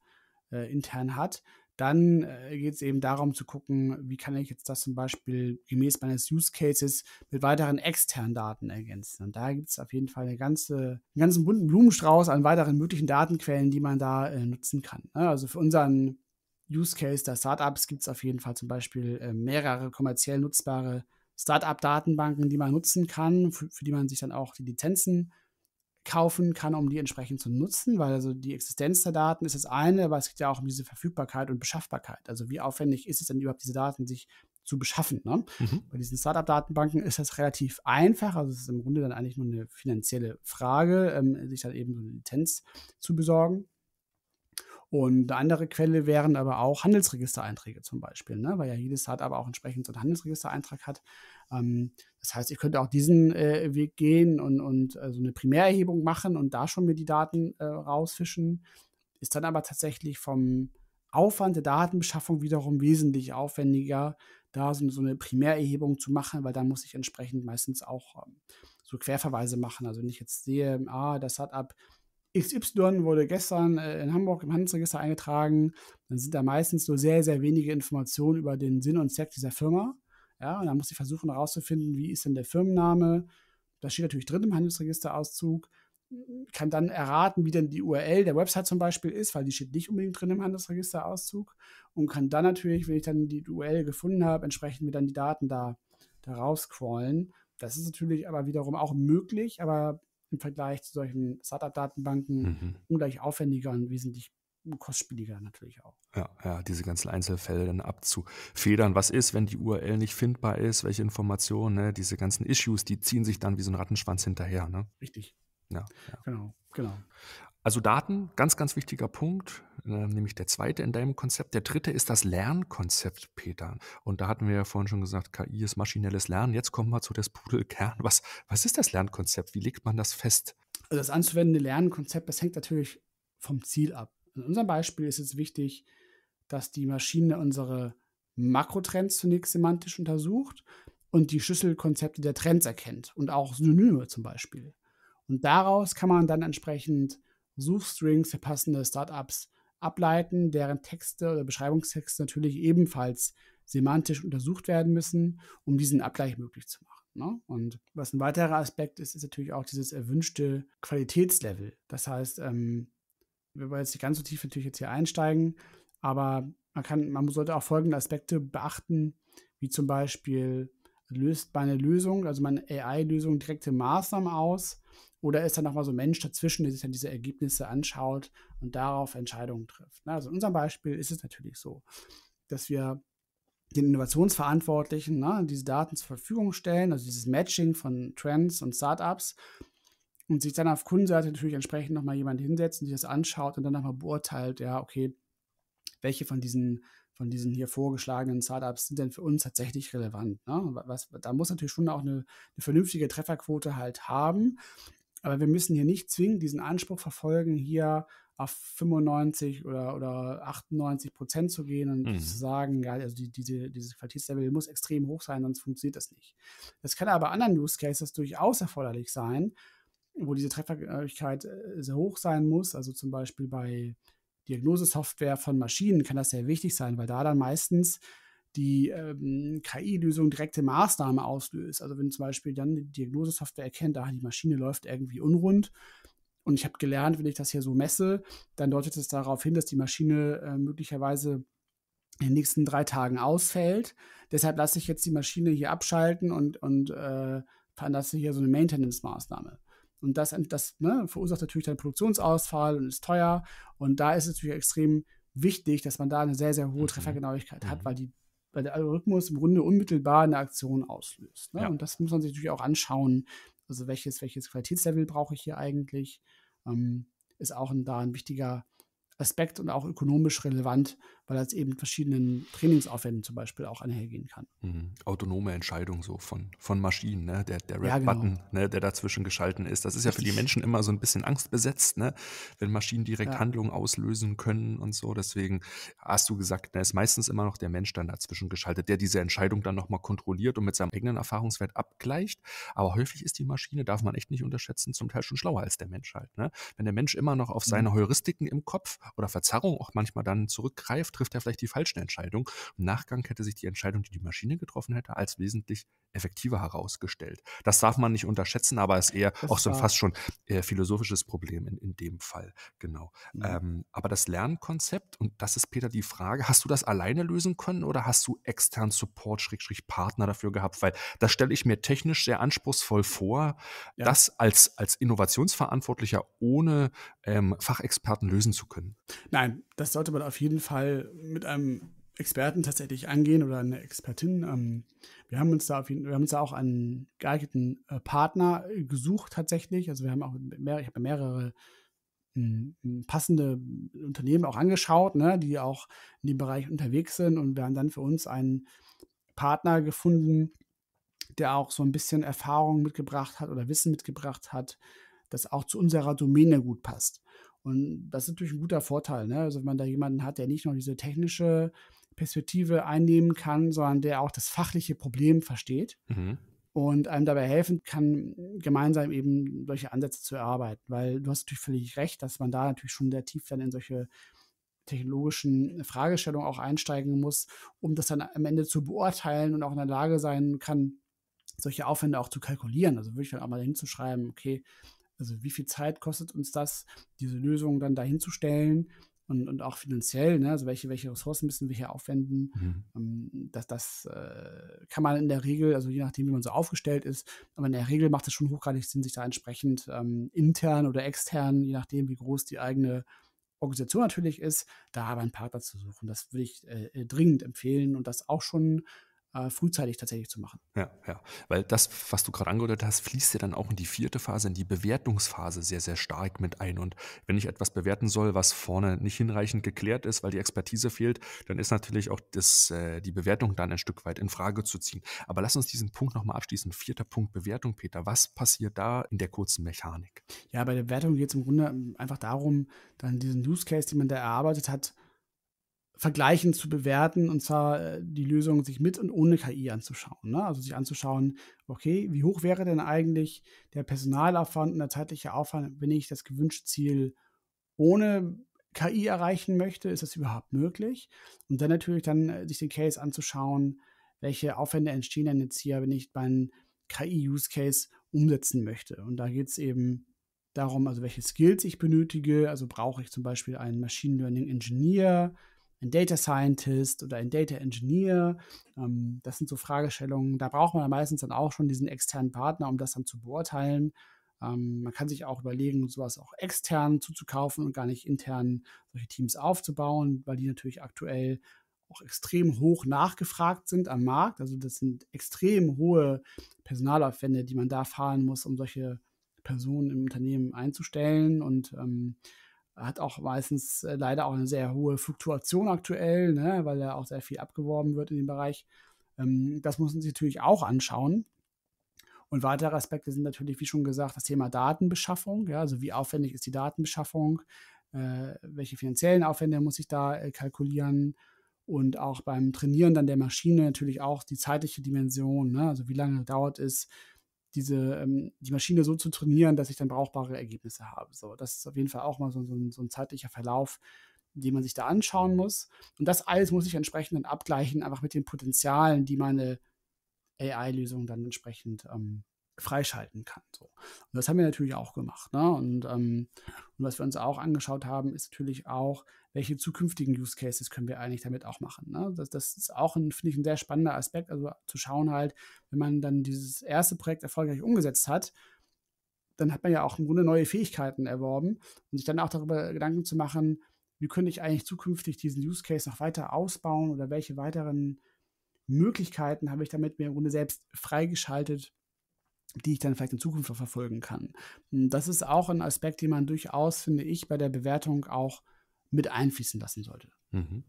äh, intern hat, dann äh, geht es eben darum zu gucken, wie kann ich jetzt das zum Beispiel gemäß meines Use Cases mit weiteren externen Daten ergänzen. Und da gibt es auf jeden Fall eine ganze, einen ganzen bunten Blumenstrauß an weiteren möglichen Datenquellen, die man da äh, nutzen kann. Ne? Also für unseren Use Case der Startups gibt es auf jeden Fall zum Beispiel äh, mehrere kommerziell nutzbare Startup-Datenbanken, die man nutzen kann, für, für, die man sich dann auch die Lizenzen kaufen kann, um die entsprechend zu nutzen, weil also die Existenz der Daten ist das eine, aber es geht ja auch um diese Verfügbarkeit und Beschaffbarkeit. Also wie aufwendig ist es denn überhaupt, diese Daten sich zu beschaffen? Ne? Mhm. Bei diesen Startup-Datenbanken ist das relativ einfach, also es ist im Grunde dann eigentlich nur eine finanzielle Frage, ähm, sich dann eben so eine Lizenz zu besorgen. Und eine andere Quelle wären aber auch Handelsregistereinträge zum Beispiel, ne? weil ja jedes Startup auch entsprechend so einen Handelsregistereintrag hat. Ähm, das heißt, ich könnte auch diesen äh, Weg gehen und, und äh, so also eine Primärerhebung machen und da schon mir die Daten äh, rausfischen. Ist dann aber tatsächlich vom Aufwand der Datenbeschaffung wiederum wesentlich aufwendiger, da so, so eine Primärerhebung zu machen, weil dann muss ich entsprechend meistens auch ähm, so Querverweise machen. Also wenn ich jetzt sehe, ah, das Startup XY wurde gestern äh, in Hamburg im Handelsregister eingetragen, dann sind da meistens nur sehr, sehr wenige Informationen über den Sinn und Zweck dieser Firma. Ja, und dann muss ich versuchen herauszufinden, wie ist denn der Firmenname. Das steht natürlich drin im Handelsregisterauszug. Kann dann erraten, wie denn die URL der Website zum Beispiel ist, weil die steht nicht unbedingt drin im Handelsregisterauszug. Und kann dann natürlich, wenn ich dann die URL gefunden habe, entsprechend mir dann die Daten da, da rausscrollen. Das ist natürlich aber wiederum auch möglich, aber im Vergleich zu solchen SATA-Datenbanken mhm. ungleich aufwendiger und wesentlich kostspieliger natürlich auch. Ja, ja, diese ganzen Einzelfälle dann abzufedern. Was ist, wenn die URL nicht findbar ist? Welche Informationen? Ne? Diese ganzen Issues, die ziehen sich dann wie so ein Rattenschwanz hinterher. Ne? Richtig. Ja, ja. Genau, genau. Also Daten, ganz, ganz wichtiger Punkt, ähm, nämlich der zweite in deinem Konzept. Der dritte ist das Lernkonzept, Peter. Und da hatten wir ja vorhin schon gesagt, KI ist maschinelles Lernen. Jetzt kommen wir zu des Pudelkern. Was, was ist das Lernkonzept? Wie legt man das fest? Also das anzuwendende Lernkonzept, das hängt natürlich vom Ziel ab. In unserem Beispiel ist es wichtig, dass die Maschine unsere Makrotrends zunächst semantisch untersucht und die Schlüsselkonzepte der Trends erkennt und auch Synonyme zum Beispiel. Und daraus kann man dann entsprechend Suchstrings für passende Startups ableiten, deren Texte oder Beschreibungstexte natürlich ebenfalls semantisch untersucht werden müssen, um diesen Abgleich möglich zu machen. Ne? Und was ein weiterer Aspekt ist, ist natürlich auch dieses erwünschte Qualitätslevel. Das heißt, ähm, wir wollen jetzt nicht ganz so tief natürlich jetzt hier einsteigen, aber man, kann, man sollte auch folgende Aspekte beachten, wie zum Beispiel löst meine Lösung, also meine AI-Lösung direkte Maßnahmen aus, oder ist da nochmal so ein Mensch dazwischen, der sich dann diese Ergebnisse anschaut und darauf Entscheidungen trifft? Also in unserem Beispiel ist es natürlich so, dass wir den Innovationsverantwortlichen ne, diese Daten zur Verfügung stellen, also dieses Matching von Trends und Startups und sich dann auf Kundenseite natürlich entsprechend nochmal jemand hinsetzt und sich das anschaut und dann nochmal beurteilt, ja, okay, welche von diesen von diesen hier vorgeschlagenen Startups sind denn für uns tatsächlich relevant? Ne? Was, da muss natürlich schon auch eine, eine, vernünftige Trefferquote halt haben. Aber wir müssen hier nicht zwingend diesen Anspruch verfolgen, hier auf 95 oder, oder 98 Prozent zu gehen und mhm. zu sagen, ja, also die, diese, dieses Qualitätslevel muss extrem hoch sein, sonst funktioniert das nicht. Das kann aber anderen Use Cases durchaus erforderlich sein, wo diese Treffergenauigkeit äh, sehr hoch sein muss. Also zum Beispiel bei Diagnosesoftware von Maschinen kann das sehr wichtig sein, weil da dann meistens die ähm, KI-Lösung direkte Maßnahmen auslöst. Also wenn zum Beispiel dann die Diagnosesoftware erkennt, ah, die Maschine läuft irgendwie unrund. Und ich habe gelernt, wenn ich das hier so messe, dann deutet es darauf hin, dass die Maschine äh, möglicherweise in den nächsten drei Tagen ausfällt. Deshalb lasse ich jetzt die Maschine hier abschalten und, und äh, veranlasse hier so eine Maintenance-Maßnahme. Und das, das ne, verursacht natürlich dann Produktionsausfall und ist teuer. Und da ist es natürlich extrem wichtig, dass man da eine sehr, sehr hohe mhm. Treffergenauigkeit mhm. hat, weil die weil der Algorithmus im Grunde unmittelbar eine Aktion auslöst. Ne? Ja. Und das muss man sich natürlich auch anschauen. Also welches, welches Qualitätslevel brauche ich hier eigentlich? Ähm, ist auch ein, da ein wichtiger Punkt. Aspekt und auch ökonomisch relevant, weil das eben verschiedenen Trainingsaufwänden zum Beispiel auch einhergehen kann. Mhm. Autonome Entscheidung so von, von Maschinen, ne? der, der Red-Button, ja, genau. ne? der dazwischen geschalten ist. Das ist ja für die Menschen immer so ein bisschen angstbesetzt, ne? wenn Maschinen direkt ja. Handlungen auslösen können und so. Deswegen hast du gesagt, da ne, ist meistens immer noch der Mensch dann dazwischen geschaltet, der diese Entscheidung dann nochmal kontrolliert und mit seinem eigenen Erfahrungswert abgleicht. Aber häufig ist die Maschine, darf man echt nicht unterschätzen, zum Teil schon schlauer als der Mensch halt. Ne? Wenn der Mensch immer noch auf mhm. seine Heuristiken im Kopf oder Verzerrung auch manchmal dann zurückgreift, trifft er vielleicht die falschen Entscheidungen. Im Nachgang hätte sich die Entscheidung, die die Maschine getroffen hätte, als wesentlich effektiver herausgestellt. Das darf man nicht unterschätzen, aber ist eher das auch so ein fast schon äh, philosophisches Problem in, in dem Fall. Genau. Mhm. Ähm, aber das Lernkonzept, und das ist Peter die Frage, hast du das alleine lösen können oder hast du extern Support, Schrägstrich Partner dafür gehabt? Weil das stelle ich mir technisch sehr anspruchsvoll vor, ja. das als, als Innovationsverantwortlicher ohne ähm, Fachexperten lösen zu können. Nein, das sollte man auf jeden Fall mit einem Experten tatsächlich angehen oder eine Expertin. Ähm, wir haben uns da auf jeden, wir haben uns da auch einen geeigneten äh, Partner gesucht tatsächlich. Also wir haben auch mehr, ich habe mehrere hm, hm, passende Unternehmen auch angeschaut, ne, die auch in dem Bereich unterwegs sind und wir haben dann für uns einen Partner gefunden, der auch so ein bisschen Erfahrung mitgebracht hat oder Wissen mitgebracht hat, das auch zu unserer Domäne gut passt. Und das ist natürlich ein guter Vorteil. Ne? Also wenn man da jemanden hat, der nicht nur diese technische Perspektive einnehmen kann, sondern der auch das fachliche Problem versteht mhm. und einem dabei helfen kann, gemeinsam eben solche Ansätze zu erarbeiten. Weil du hast natürlich völlig recht, dass man da natürlich schon sehr tief dann in solche technologischen Fragestellungen auch einsteigen muss, um das dann am Ende zu beurteilen und auch in der Lage sein kann, solche Aufwände auch zu kalkulieren. Also würde ich dann auch mal hinzuschreiben, okay, also wie viel Zeit kostet uns das, diese Lösung dann dahinzustellen und, und auch finanziell, ne? also welche, welche Ressourcen müssen wir hier aufwenden? Mhm. Ähm, das, das äh, kann man in der Regel, also je nachdem, wie man so aufgestellt ist, aber in der Regel macht es schon hochgradig Sinn, sich da entsprechend ähm, intern oder extern, je nachdem, wie groß die eigene Organisation natürlich ist, da aber einen Partner zu suchen. Das würde ich äh, dringend empfehlen und das auch schon äh, frühzeitig tatsächlich zu machen. Ja, ja, weil das, was du gerade angedeutet hast, fließt ja dann auch in die vierte Phase, in die Bewertungsphase sehr, sehr stark mit ein. Und wenn ich etwas bewerten soll, was vorne nicht hinreichend geklärt ist, weil die Expertise fehlt, dann ist natürlich auch das, äh, die Bewertung dann ein Stück weit in Frage zu ziehen. Aber lass uns diesen Punkt nochmal abschließen. Vierter Punkt Bewertung, Peter. Was passiert da in der kurzen Mechanik? Ja, bei der Bewertung geht es im Grunde ähm, einfach darum, dann diesen Use Case, den man da erarbeitet hat, vergleichend zu bewerten und zwar äh, die Lösung sich mit und ohne KI anzuschauen. Ne? Also sich anzuschauen, okay, wie hoch wäre denn eigentlich der Personalaufwand und der zeitliche Aufwand, wenn ich das gewünschte Ziel ohne KI erreichen möchte? Ist das überhaupt möglich? Und dann natürlich dann äh, sich den Case anzuschauen, welche Aufwände entstehen denn jetzt hier, wenn ich meinen KI-Use-Case umsetzen möchte. Und da geht es eben darum, also welche Skills ich benötige. Also brauche ich zum Beispiel einen Machine Learning Engineer, ein Data Scientist oder ein Data Engineer. Ähm, das sind so Fragestellungen. Da braucht man meistens dann auch schon diesen externen Partner, um das dann zu beurteilen. Ähm, man kann sich auch überlegen, sowas auch extern zuzukaufen und gar nicht intern solche Teams aufzubauen, weil die natürlich aktuell auch extrem hoch nachgefragt sind am Markt. Also das sind extrem hohe Personalaufwände, die man da fahren muss, um solche Personen im Unternehmen einzustellen. Und ähm, hat auch meistens äh, leider auch eine sehr hohe Fluktuation aktuell, ne, weil ja auch sehr viel abgeworben wird in dem Bereich. Ähm, das muss man sich natürlich auch anschauen. Und weitere Aspekte sind natürlich, wie schon gesagt, das Thema Datenbeschaffung. Ja, also wie aufwendig ist die Datenbeschaffung? Äh, welche finanziellen Aufwände muss ich da äh, kalkulieren? Und auch beim Trainieren dann der Maschine natürlich auch die zeitliche Dimension. Ne? Also wie lange dauert es, diese, ähm, die Maschine so zu trainieren, dass ich dann brauchbare Ergebnisse habe. So, das ist auf jeden Fall auch mal so, so, ein, so ein zeitlicher Verlauf, den man sich da anschauen muss. Und das alles muss ich entsprechend dann abgleichen, einfach mit den Potenzialen, die meine AI-Lösung dann entsprechend ähm, freischalten kann. So. Und das haben wir natürlich auch gemacht. Ne? Und, ähm, und, was wir uns auch angeschaut haben, ist natürlich auch, welche zukünftigen Use Cases können wir eigentlich damit auch machen. Ne? Das, das, ist auch, finde ich, ein sehr spannender Aspekt, also zu schauen halt, wenn man dann dieses erste Projekt erfolgreich umgesetzt hat, dann hat man ja auch im Grunde neue Fähigkeiten erworben und sich dann auch darüber Gedanken zu machen, wie könnte ich eigentlich zukünftig diesen Use Case noch weiter ausbauen oder welche weiteren Möglichkeiten habe ich damit mir im Grunde selbst freigeschaltet, die ich dann vielleicht in Zukunft verfolgen kann. Hm, das ist auch ein Aspekt, den man durchaus, finde ich, bei der Bewertung auch mit einfließen lassen sollte. Mhm.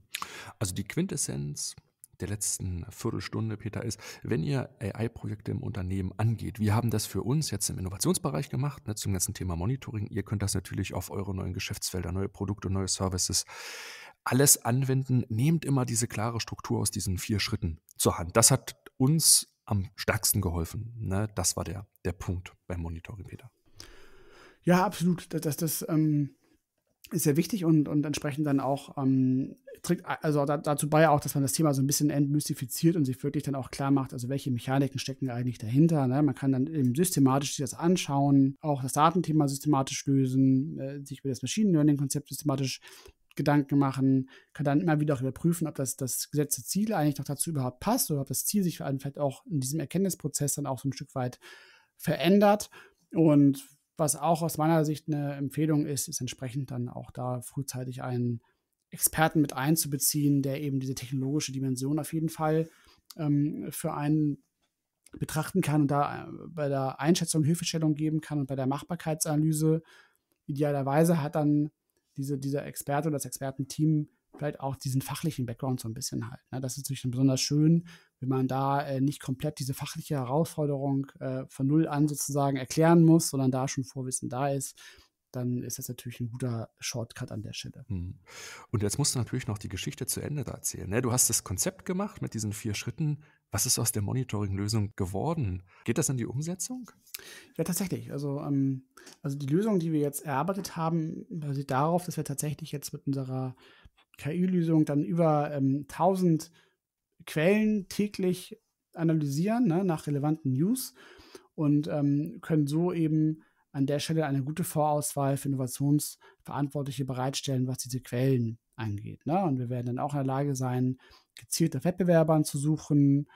Also die Quintessenz der letzten Viertelstunde, Peter, ist, wenn ihr AI-Projekte im Unternehmen angeht, wir haben das für uns jetzt im Innovationsbereich gemacht, ne, zum ganzen Thema Monitoring. Ihr könnt das natürlich auf eure neuen Geschäftsfelder, neue Produkte, neue Services alles anwenden. Nehmt immer diese klare Struktur aus diesen vier Schritten zur Hand. Das hat uns am stärksten geholfen. Ne? Das war der, der Punkt beim Monitoring, Peter. Ja, absolut. Das, das, das ähm, ist sehr wichtig und, und entsprechend dann auch ähm, trägt also da, dazu bei auch, dass man das Thema so ein bisschen entmystifiziert und sich wirklich dann auch klar macht, also welche Mechaniken stecken eigentlich dahinter. Ne? Man kann dann eben systematisch sich das anschauen, auch das Datenthema systematisch lösen, äh, sich über das Machine Learning Konzept systematisch Gedanken machen, kann dann immer wieder auch überprüfen, ob das, das gesetzte Ziel eigentlich noch dazu überhaupt passt oder ob das Ziel sich vielleicht auch in diesem Erkenntnisprozess dann auch so ein Stück weit verändert. Und was auch aus meiner Sicht eine Empfehlung ist, ist entsprechend dann auch da frühzeitig einen Experten mit einzubeziehen, der eben diese technologische Dimension auf jeden Fall ähm, für einen betrachten kann und da äh, bei der Einschätzung Hilfestellung geben kann und bei der Machbarkeitsanalyse. Idealerweise hat dann diese, dieser Experte oder das Expertenteam vielleicht auch diesen fachlichen Background so ein bisschen halt. Ne? Das ist natürlich besonders schön, wenn man da äh, nicht komplett diese fachliche Herausforderung äh, von null an sozusagen erklären muss, sondern da schon Vorwissen da ist dann ist das natürlich ein guter Shortcut an der Stelle. Hm. Und jetzt musst du natürlich noch die Geschichte zu Ende da erzählen. Ne? Du hast das Konzept gemacht mit diesen vier Schritten. Was ist aus der Monitoring-Lösung geworden? Geht das in die Umsetzung? Ja, tatsächlich. Also, ähm, also die Lösung, die wir jetzt erarbeitet haben, basiert darauf, dass wir tatsächlich jetzt mit unserer KI-Lösung dann über ähm, 1000 Quellen täglich analysieren ne, nach relevanten News und ähm, können so eben an der Stelle eine gute Vorauswahl für Innovationsverantwortliche bereitstellen, was diese Quellen angeht. Ne? Und wir werden dann auch in der Lage sein, gezielte Wettbewerbern zu suchen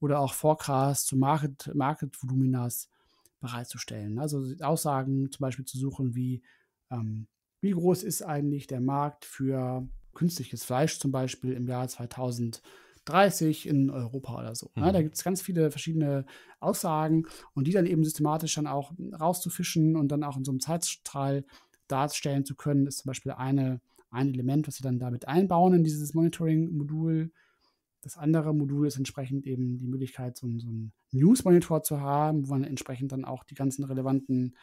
oder auch Forecasts zu Market, Market Voluminas bereitzustellen. Ne? Also Aussagen zum Beispiel zu suchen, wie, ähm, wie groß ist eigentlich der Markt für künstliches Fleisch zum Beispiel im Jahr 2020 30 in Europa oder so. Ne? Mhm. Ja, da gibt es ganz viele verschiedene Aussagen und die dann eben systematisch dann auch rauszufischen und dann auch in so einem Zeitstrahl darstellen zu können, ist zum Beispiel eine, ein Element, was sie dann damit einbauen in dieses Monitoring-Modul. Das andere Modul ist entsprechend eben die Möglichkeit, so, so einen News-Monitor zu haben, wo man entsprechend dann auch die ganzen relevanten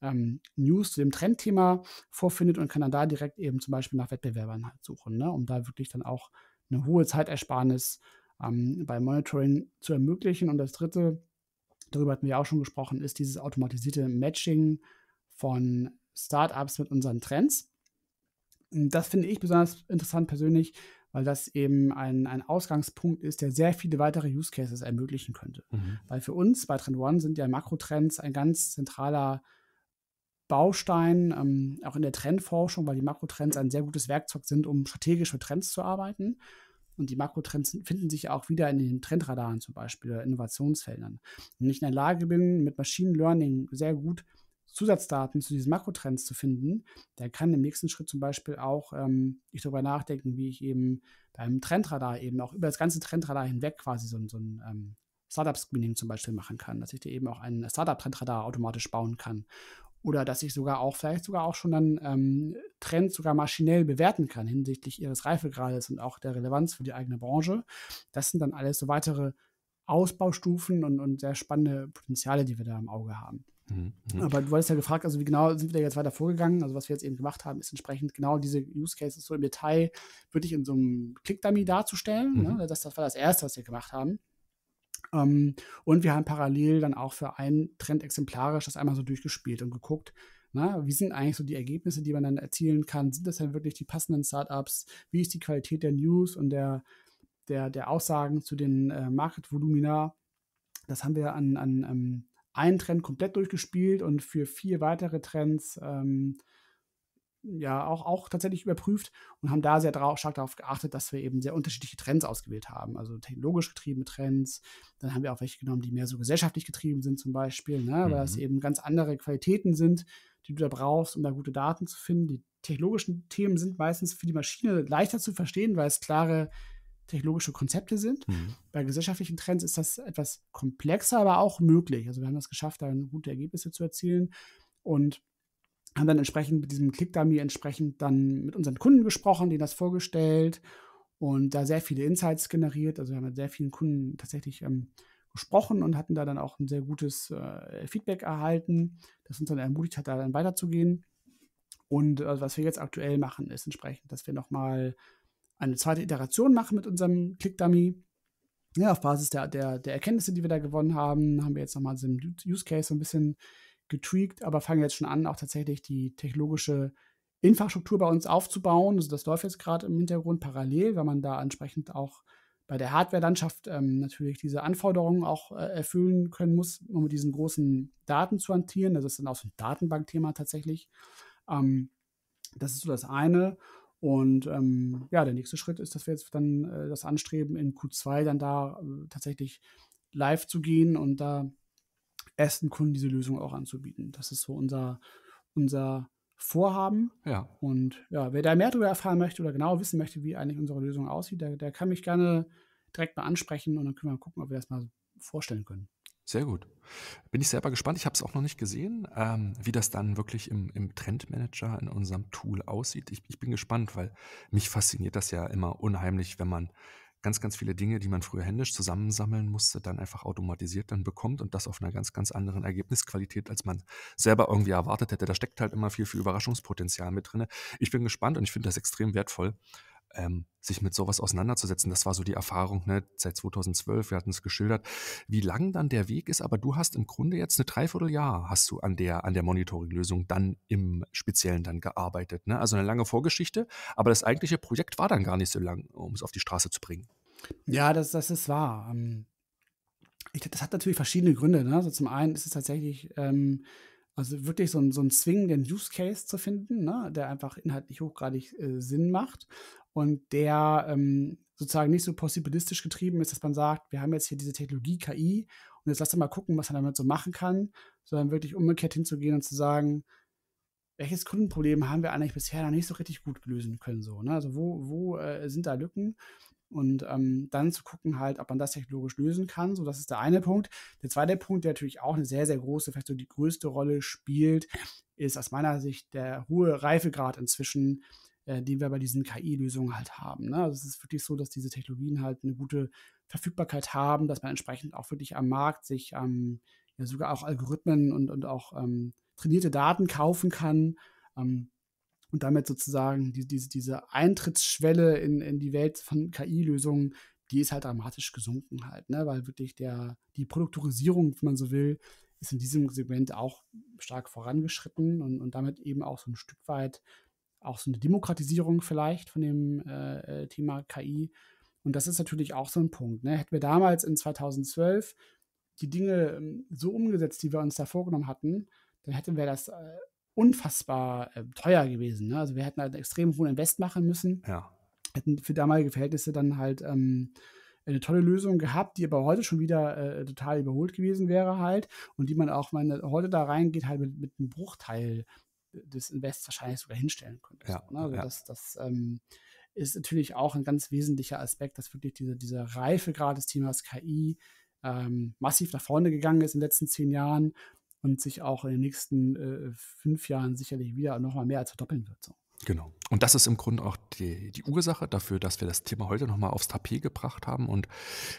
ähm, News zu dem Trendthema vorfindet und kann dann da direkt eben zum Beispiel nach Wettbewerbern halt suchen, ne? um da wirklich dann auch eine hohe Zeitersparnis ähm, beim Monitoring zu ermöglichen. Und das Dritte, darüber hatten wir auch schon gesprochen, ist dieses automatisierte Matching von Startups mit unseren Trends. Und das finde ich besonders interessant persönlich, weil das eben ein, ein Ausgangspunkt ist, der sehr viele weitere Use Cases ermöglichen könnte. Mhm. Weil für uns bei Trend One sind ja Makrotrends ein ganz zentraler äh, Baustein, ähm, auch in der Trendforschung, weil die Makrotrends ein sehr gutes Werkzeug sind, um strategisch mit Trends zu arbeiten. Und die Makrotrends finden sich auch wieder in den Trendradaren zum Beispiel oder Innovationsfeldern. Wenn ich in der Lage bin, mit Machine Learning sehr gut Zusatzdaten zu diesen Makrotrends zu finden, dann kann im nächsten Schritt zum Beispiel auch ähm, ich darüber nachdenken, wie ich eben beim Trendradar eben auch über das ganze Trendradar hinweg quasi so, so ein ähm, Startup-Screening zum Beispiel machen kann, dass ich dir eben auch ein Startup-Trendradar automatisch bauen kann oder dass ich sogar auch, vielleicht sogar auch schon dann ähm, Trends sogar maschinell bewerten kann hinsichtlich ihres Reifegrades und auch der Relevanz für die eigene Branche. Das sind dann alles so weitere Ausbaustufen und, und sehr spannende Potenziale, die wir da im Auge haben. Mhm. mhm. Aber du wolltest ja gefragt, also wie genau sind wir da jetzt weiter vorgegangen? Also was wir jetzt eben gemacht haben, ist entsprechend genau diese Use Cases so im Detail wirklich in so einem Click-Dummy darzustellen. Ne? Mhm. Ne? Das, das war das Erste, was wir gemacht haben. Ähm, und wir haben parallel dann auch für einen Trend exemplarisch das einmal so durchgespielt und geguckt, na, wie sind eigentlich so die Ergebnisse, die man dann erzielen kann? Sind das dann halt wirklich die passenden Startups? Wie ist die Qualität der News und der, der, der Aussagen zu den äh, Market-Volumina? Das haben wir an, an um, ähm, einen Trend komplett durchgespielt und für vier weitere Trends ähm, ja auch, auch tatsächlich überprüft und haben da sehr drauf, stark darauf geachtet, dass wir eben sehr unterschiedliche Trends ausgewählt haben. Also technologisch getriebene Trends, dann haben wir auch welche genommen, die mehr so gesellschaftlich getrieben sind zum Beispiel, ne? weil es mhm. eben ganz andere Qualitäten sind, die du da brauchst, um da gute Daten zu finden. Die technologischen Themen sind meistens für die Maschine leichter zu verstehen, weil es klare technologische Konzepte sind. Mhm. Bei gesellschaftlichen Trends ist das etwas komplexer, aber auch möglich. Also wir haben es geschafft, da gute Ergebnisse zu erzielen. Und haben dann entsprechend mit diesem Click-Dummy entsprechend dann mit unseren Kunden gesprochen, denen das vorgestellt und da sehr viele Insights generiert. Also wir haben mit sehr vielen Kunden tatsächlich ähm, gesprochen und hatten da dann auch ein sehr gutes äh, Feedback erhalten, das uns dann ermutigt hat, da dann weiterzugehen. Und äh, was wir jetzt aktuell machen, ist entsprechend, dass wir nochmal eine zweite Iteration machen mit unserem Click-Dummy. Ja, auf Basis der, der, der Erkenntnisse, die wir da gewonnen haben, haben wir jetzt nochmal so einen Use Case so ein bisschen getweakt, aber fangen jetzt schon an, auch tatsächlich die technologische Infrastruktur bei uns aufzubauen. Also das läuft jetzt gerade im Hintergrund parallel, weil man da entsprechend auch bei der Hardware-Landschaft ähm, natürlich diese Anforderungen auch äh, erfüllen können muss, um mit diesen großen Daten zu hantieren. Das ist dann auch so ein Datenbankthema tatsächlich. Ähm, das ist so das eine. Und ähm, ja, der nächste Schritt ist, dass wir jetzt dann äh, das anstreben, in Q2 dann da äh, tatsächlich live zu gehen und da ersten Kunden diese Lösung auch anzubieten. Das ist so unser, unser Vorhaben. Ja. Und ja, wer da mehr darüber erfahren möchte oder genau wissen möchte, wie eigentlich unsere Lösung aussieht, der, der kann mich gerne direkt mal ansprechen und dann können wir gucken, ob wir das mal vorstellen können. Sehr gut. Bin ich selber gespannt. Ich habe es auch noch nicht gesehen, ähm, wie das dann wirklich im, im Trendmanager in unserem Tool aussieht. Ich, ich, bin gespannt, weil mich fasziniert das ja immer unheimlich, wenn man ganz, ganz viele Dinge, die man früher händisch zusammensammeln musste, dann einfach automatisiert dann bekommt und das auf einer ganz, ganz anderen Ergebnisqualität, als man selber irgendwie erwartet hätte. Da steckt halt immer viel, viel Überraschungspotenzial mit drin. Ich bin gespannt und ich finde das extrem wertvoll ähm, sich mit sowas auseinanderzusetzen. Das war so die Erfahrung ne, seit 2012, wir hatten es geschildert, wie lang dann der Weg ist, aber du hast im Grunde jetzt eine Dreivierteljahr hast du an der, an der Monitoring-Lösung dann im Speziellen dann gearbeitet. Ne? Also eine lange Vorgeschichte, aber das eigentliche Projekt war dann gar nicht so lang, um es auf die Straße zu bringen. Ja, das, das ist wahr. Ähm, ich, das hat natürlich verschiedene Gründe. Ne? Also zum einen ist es tatsächlich ähm, also wirklich so, ein, so einen zwingenden Use Case zu finden, ne, der einfach inhaltlich hochgradig äh, Sinn macht und der ähm, sozusagen nicht so possibilistisch getrieben ist, dass man sagt, wir haben jetzt hier diese Technologie KI und jetzt lass uns mal gucken, was man damit so machen kann, sondern wirklich umgekehrt hinzugehen und zu sagen, welches Kundenproblem haben wir eigentlich bisher noch nicht so richtig gut lösen können? So, ne? Also wo, wo äh, sind da Lücken? und ähm, dann zu gucken halt, ob man das technologisch lösen kann. So, das ist der eine Punkt. Der zweite Punkt, der natürlich auch eine sehr, sehr große, vielleicht so die größte Rolle spielt, ist aus meiner Sicht der hohe Reifegrad inzwischen, äh, den wir bei diesen KI-Lösungen halt haben. Ne? Also es ist wirklich so, dass diese Technologien halt eine gute Verfügbarkeit haben, dass man entsprechend auch wirklich am Markt sich ähm, ja, sogar auch Algorithmen und, und auch ähm, trainierte Daten kaufen kann. Ähm, und damit sozusagen die, diese, diese Eintrittsschwelle in, in die Welt von KI-Lösungen, die ist halt dramatisch gesunken halt, ne? weil wirklich der, die Produktorisierung, wenn man so will, ist in diesem Segment auch stark vorangeschritten und, und damit eben auch so ein Stück weit auch so eine Demokratisierung vielleicht von dem äh, äh Thema KI. Und das ist natürlich auch so ein Punkt. Ne? Hätten wir damals in 2012 die Dinge ähm, so umgesetzt, die wir uns da vorgenommen hatten, dann hätten wir das äh, unfassbar äh, teuer gewesen. Ne? Also wir hätten halt einen extrem hohen Invest machen müssen. Ja. Hätten für damalige Verhältnisse dann halt ähm, eine tolle Lösung gehabt, die aber heute schon wieder äh, total überholt gewesen wäre halt und die man auch, wenn man heute da reingeht, halt mit, mit einem Bruchteil des Invests wahrscheinlich sogar hinstellen könnte. Ja, so, ne? also ja. das, das ähm, ist natürlich auch ein ganz wesentlicher Aspekt, dass wirklich diese, dieser Reifegrad des Themas KI ähm, massiv nach vorne gegangen ist in den letzten zehn Jahren und sich auch in den nächsten äh, fünf Jahren sicherlich wieder nochmal mehr als verdoppeln wird. So. Genau. Und das ist im Grunde auch die, die Ursache dafür, dass wir das Thema heute nochmal aufs Tapet gebracht haben und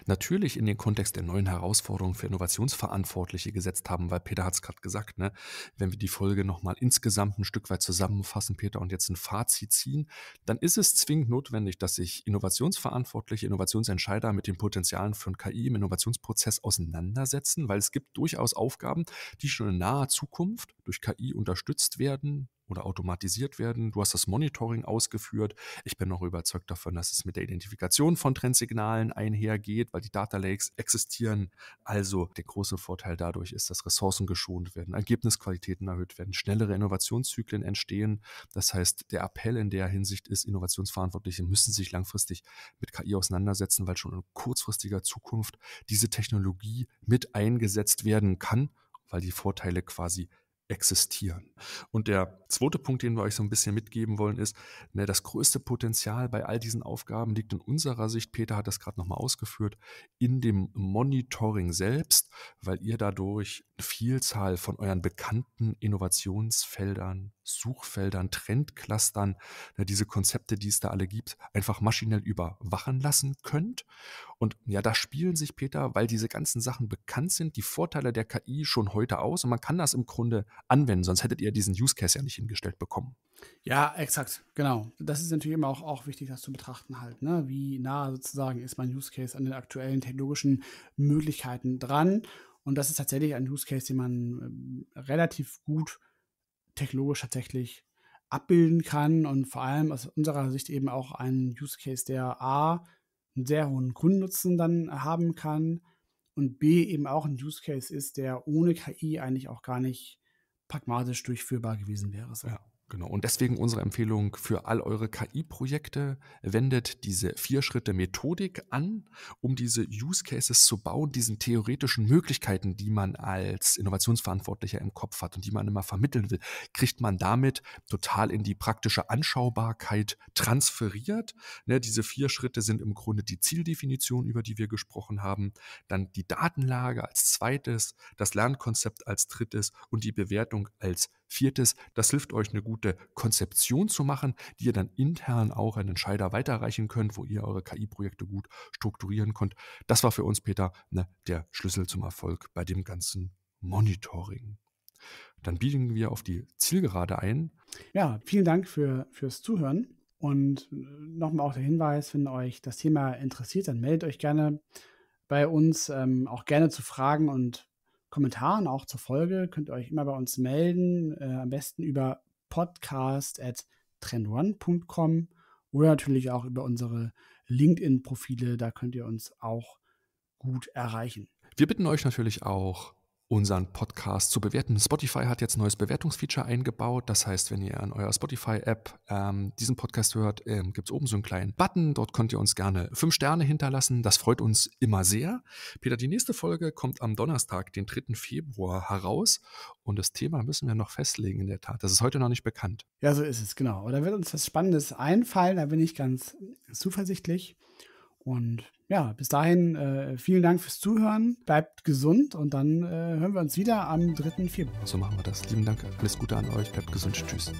natürlich in den Kontext der neuen Herausforderungen für Innovationsverantwortliche gesetzt haben, weil Peter hat es gerade gesagt, ne? wenn wir die Folge nochmal insgesamt ein Stück weit zusammenfassen, Peter, und jetzt ein Fazit ziehen, dann ist es zwingend notwendig, dass sich Innovationsverantwortliche, Innovationsentscheider mit den Potenzialen von KI im Innovationsprozess auseinandersetzen, weil es gibt durchaus Aufgaben, die schon in naher Zukunft durch KI unterstützt werden oder automatisiert werden. Du hast das Monitoring Monitoring ausgeführt. Ich bin auch überzeugt davon, dass es mit der Identifikation von Trendsignalen einhergeht, weil die Data Lakes existieren. Also der große Vorteil dadurch ist, dass Ressourcen geschont werden, Ergebnisqualitäten erhöht werden, schnellere Innovationszyklen entstehen. Das heißt, der Appell in der Hinsicht ist, Innovationsverantwortliche müssen sich langfristig mit KI auseinandersetzen, weil schon in kurzfristiger Zukunft diese Technologie mit eingesetzt werden kann, weil die Vorteile quasi existieren. Und der zweite Punkt, den wir euch so ein bisschen mitgeben wollen, ist, ne, das größte Potenzial bei all diesen Aufgaben liegt in unserer Sicht, Peter hat das gerade nochmal ausgeführt, in dem Monitoring selbst, weil ihr dadurch Vielzahl von euren bekannten Innovationsfeldern, Suchfeldern, Trendclustern, ne, diese Konzepte, die es da alle gibt, einfach maschinell überwachen lassen könnt. Und ja, da spielen sich, Peter, weil diese ganzen Sachen bekannt sind, die Vorteile der KI schon heute aus und man kann das im Grunde anwenden, sonst hättet ihr diesen Use Case ja nicht hingestellt bekommen. Ja, exakt, genau. Das ist natürlich immer auch, auch wichtig, das zu betrachten halt. Ne? Wie nah sozusagen ist mein Use Case an den aktuellen technologischen Möglichkeiten dran und das ist tatsächlich ein Use Case, den man ähm, relativ gut technologisch tatsächlich abbilden kann und vor allem aus unserer Sicht eben auch ein Use Case, der A, einen sehr hohen Kundennutzen dann haben kann und B, eben auch ein Use Case ist, der ohne KI eigentlich auch gar nicht pragmatisch durchführbar gewesen wäre. So. Ja. Genau, und deswegen unsere Empfehlung für all eure KI-Projekte, wendet diese Vier-Schritte-Methodik an, um diese Use Cases zu bauen, diesen theoretischen Möglichkeiten, die man als Innovationsverantwortlicher im Kopf hat und die man immer vermitteln will, kriegt man damit total in die praktische Anschaubarkeit transferiert. Ne, diese vier Schritte sind im Grunde die Zieldefinition, über die wir gesprochen haben, dann die Datenlage als zweites, das Lernkonzept als drittes und die Bewertung als Viertes, das hilft euch, eine gute Konzeption zu machen, die ihr dann intern auch an Entscheider weiterreichen könnt, wo ihr eure KI-Projekte gut strukturieren könnt. Das war für uns, Peter, ne, der Schlüssel zum Erfolg bei dem ganzen Monitoring. Dann biegen wir auf die Zielgerade ein. Ja, vielen Dank für, fürs Zuhören. Und äh, nochmal auch der Hinweis, wenn euch das Thema interessiert, dann meldet euch gerne bei uns, ähm, auch gerne zu Fragen und Kommentaren auch zur Folge. Könnt ihr euch immer bei uns melden. Äh, am besten über podcast.trendone.com oder natürlich auch über unsere LinkedIn-Profile. Da könnt ihr uns auch gut erreichen. Wir bitten euch natürlich auch, unseren Podcast zu bewerten. Spotify hat jetzt ein neues Bewertungsfeature eingebaut. Das heißt, wenn ihr an eurer Spotify-App ähm, diesen Podcast hört, ähm, gibt es oben so einen kleinen Button. Dort könnt ihr uns gerne fünf Sterne hinterlassen. Das freut uns immer sehr. Peter, die nächste Folge kommt am Donnerstag, den 3. Februar, heraus. Und das Thema müssen wir noch festlegen, in der Tat. Das ist heute noch nicht bekannt. Ja, so ist es, genau. da wird uns was Spannendes einfallen? Da bin ich ganz zuversichtlich. Und ja, bis dahin äh, vielen Dank fürs Zuhören. Bleibt gesund und dann äh, hören wir uns wieder am 3. Februar. So machen wir das. Lieben Dank. Alles Gute an euch. Bleibt gesund. Tschüss.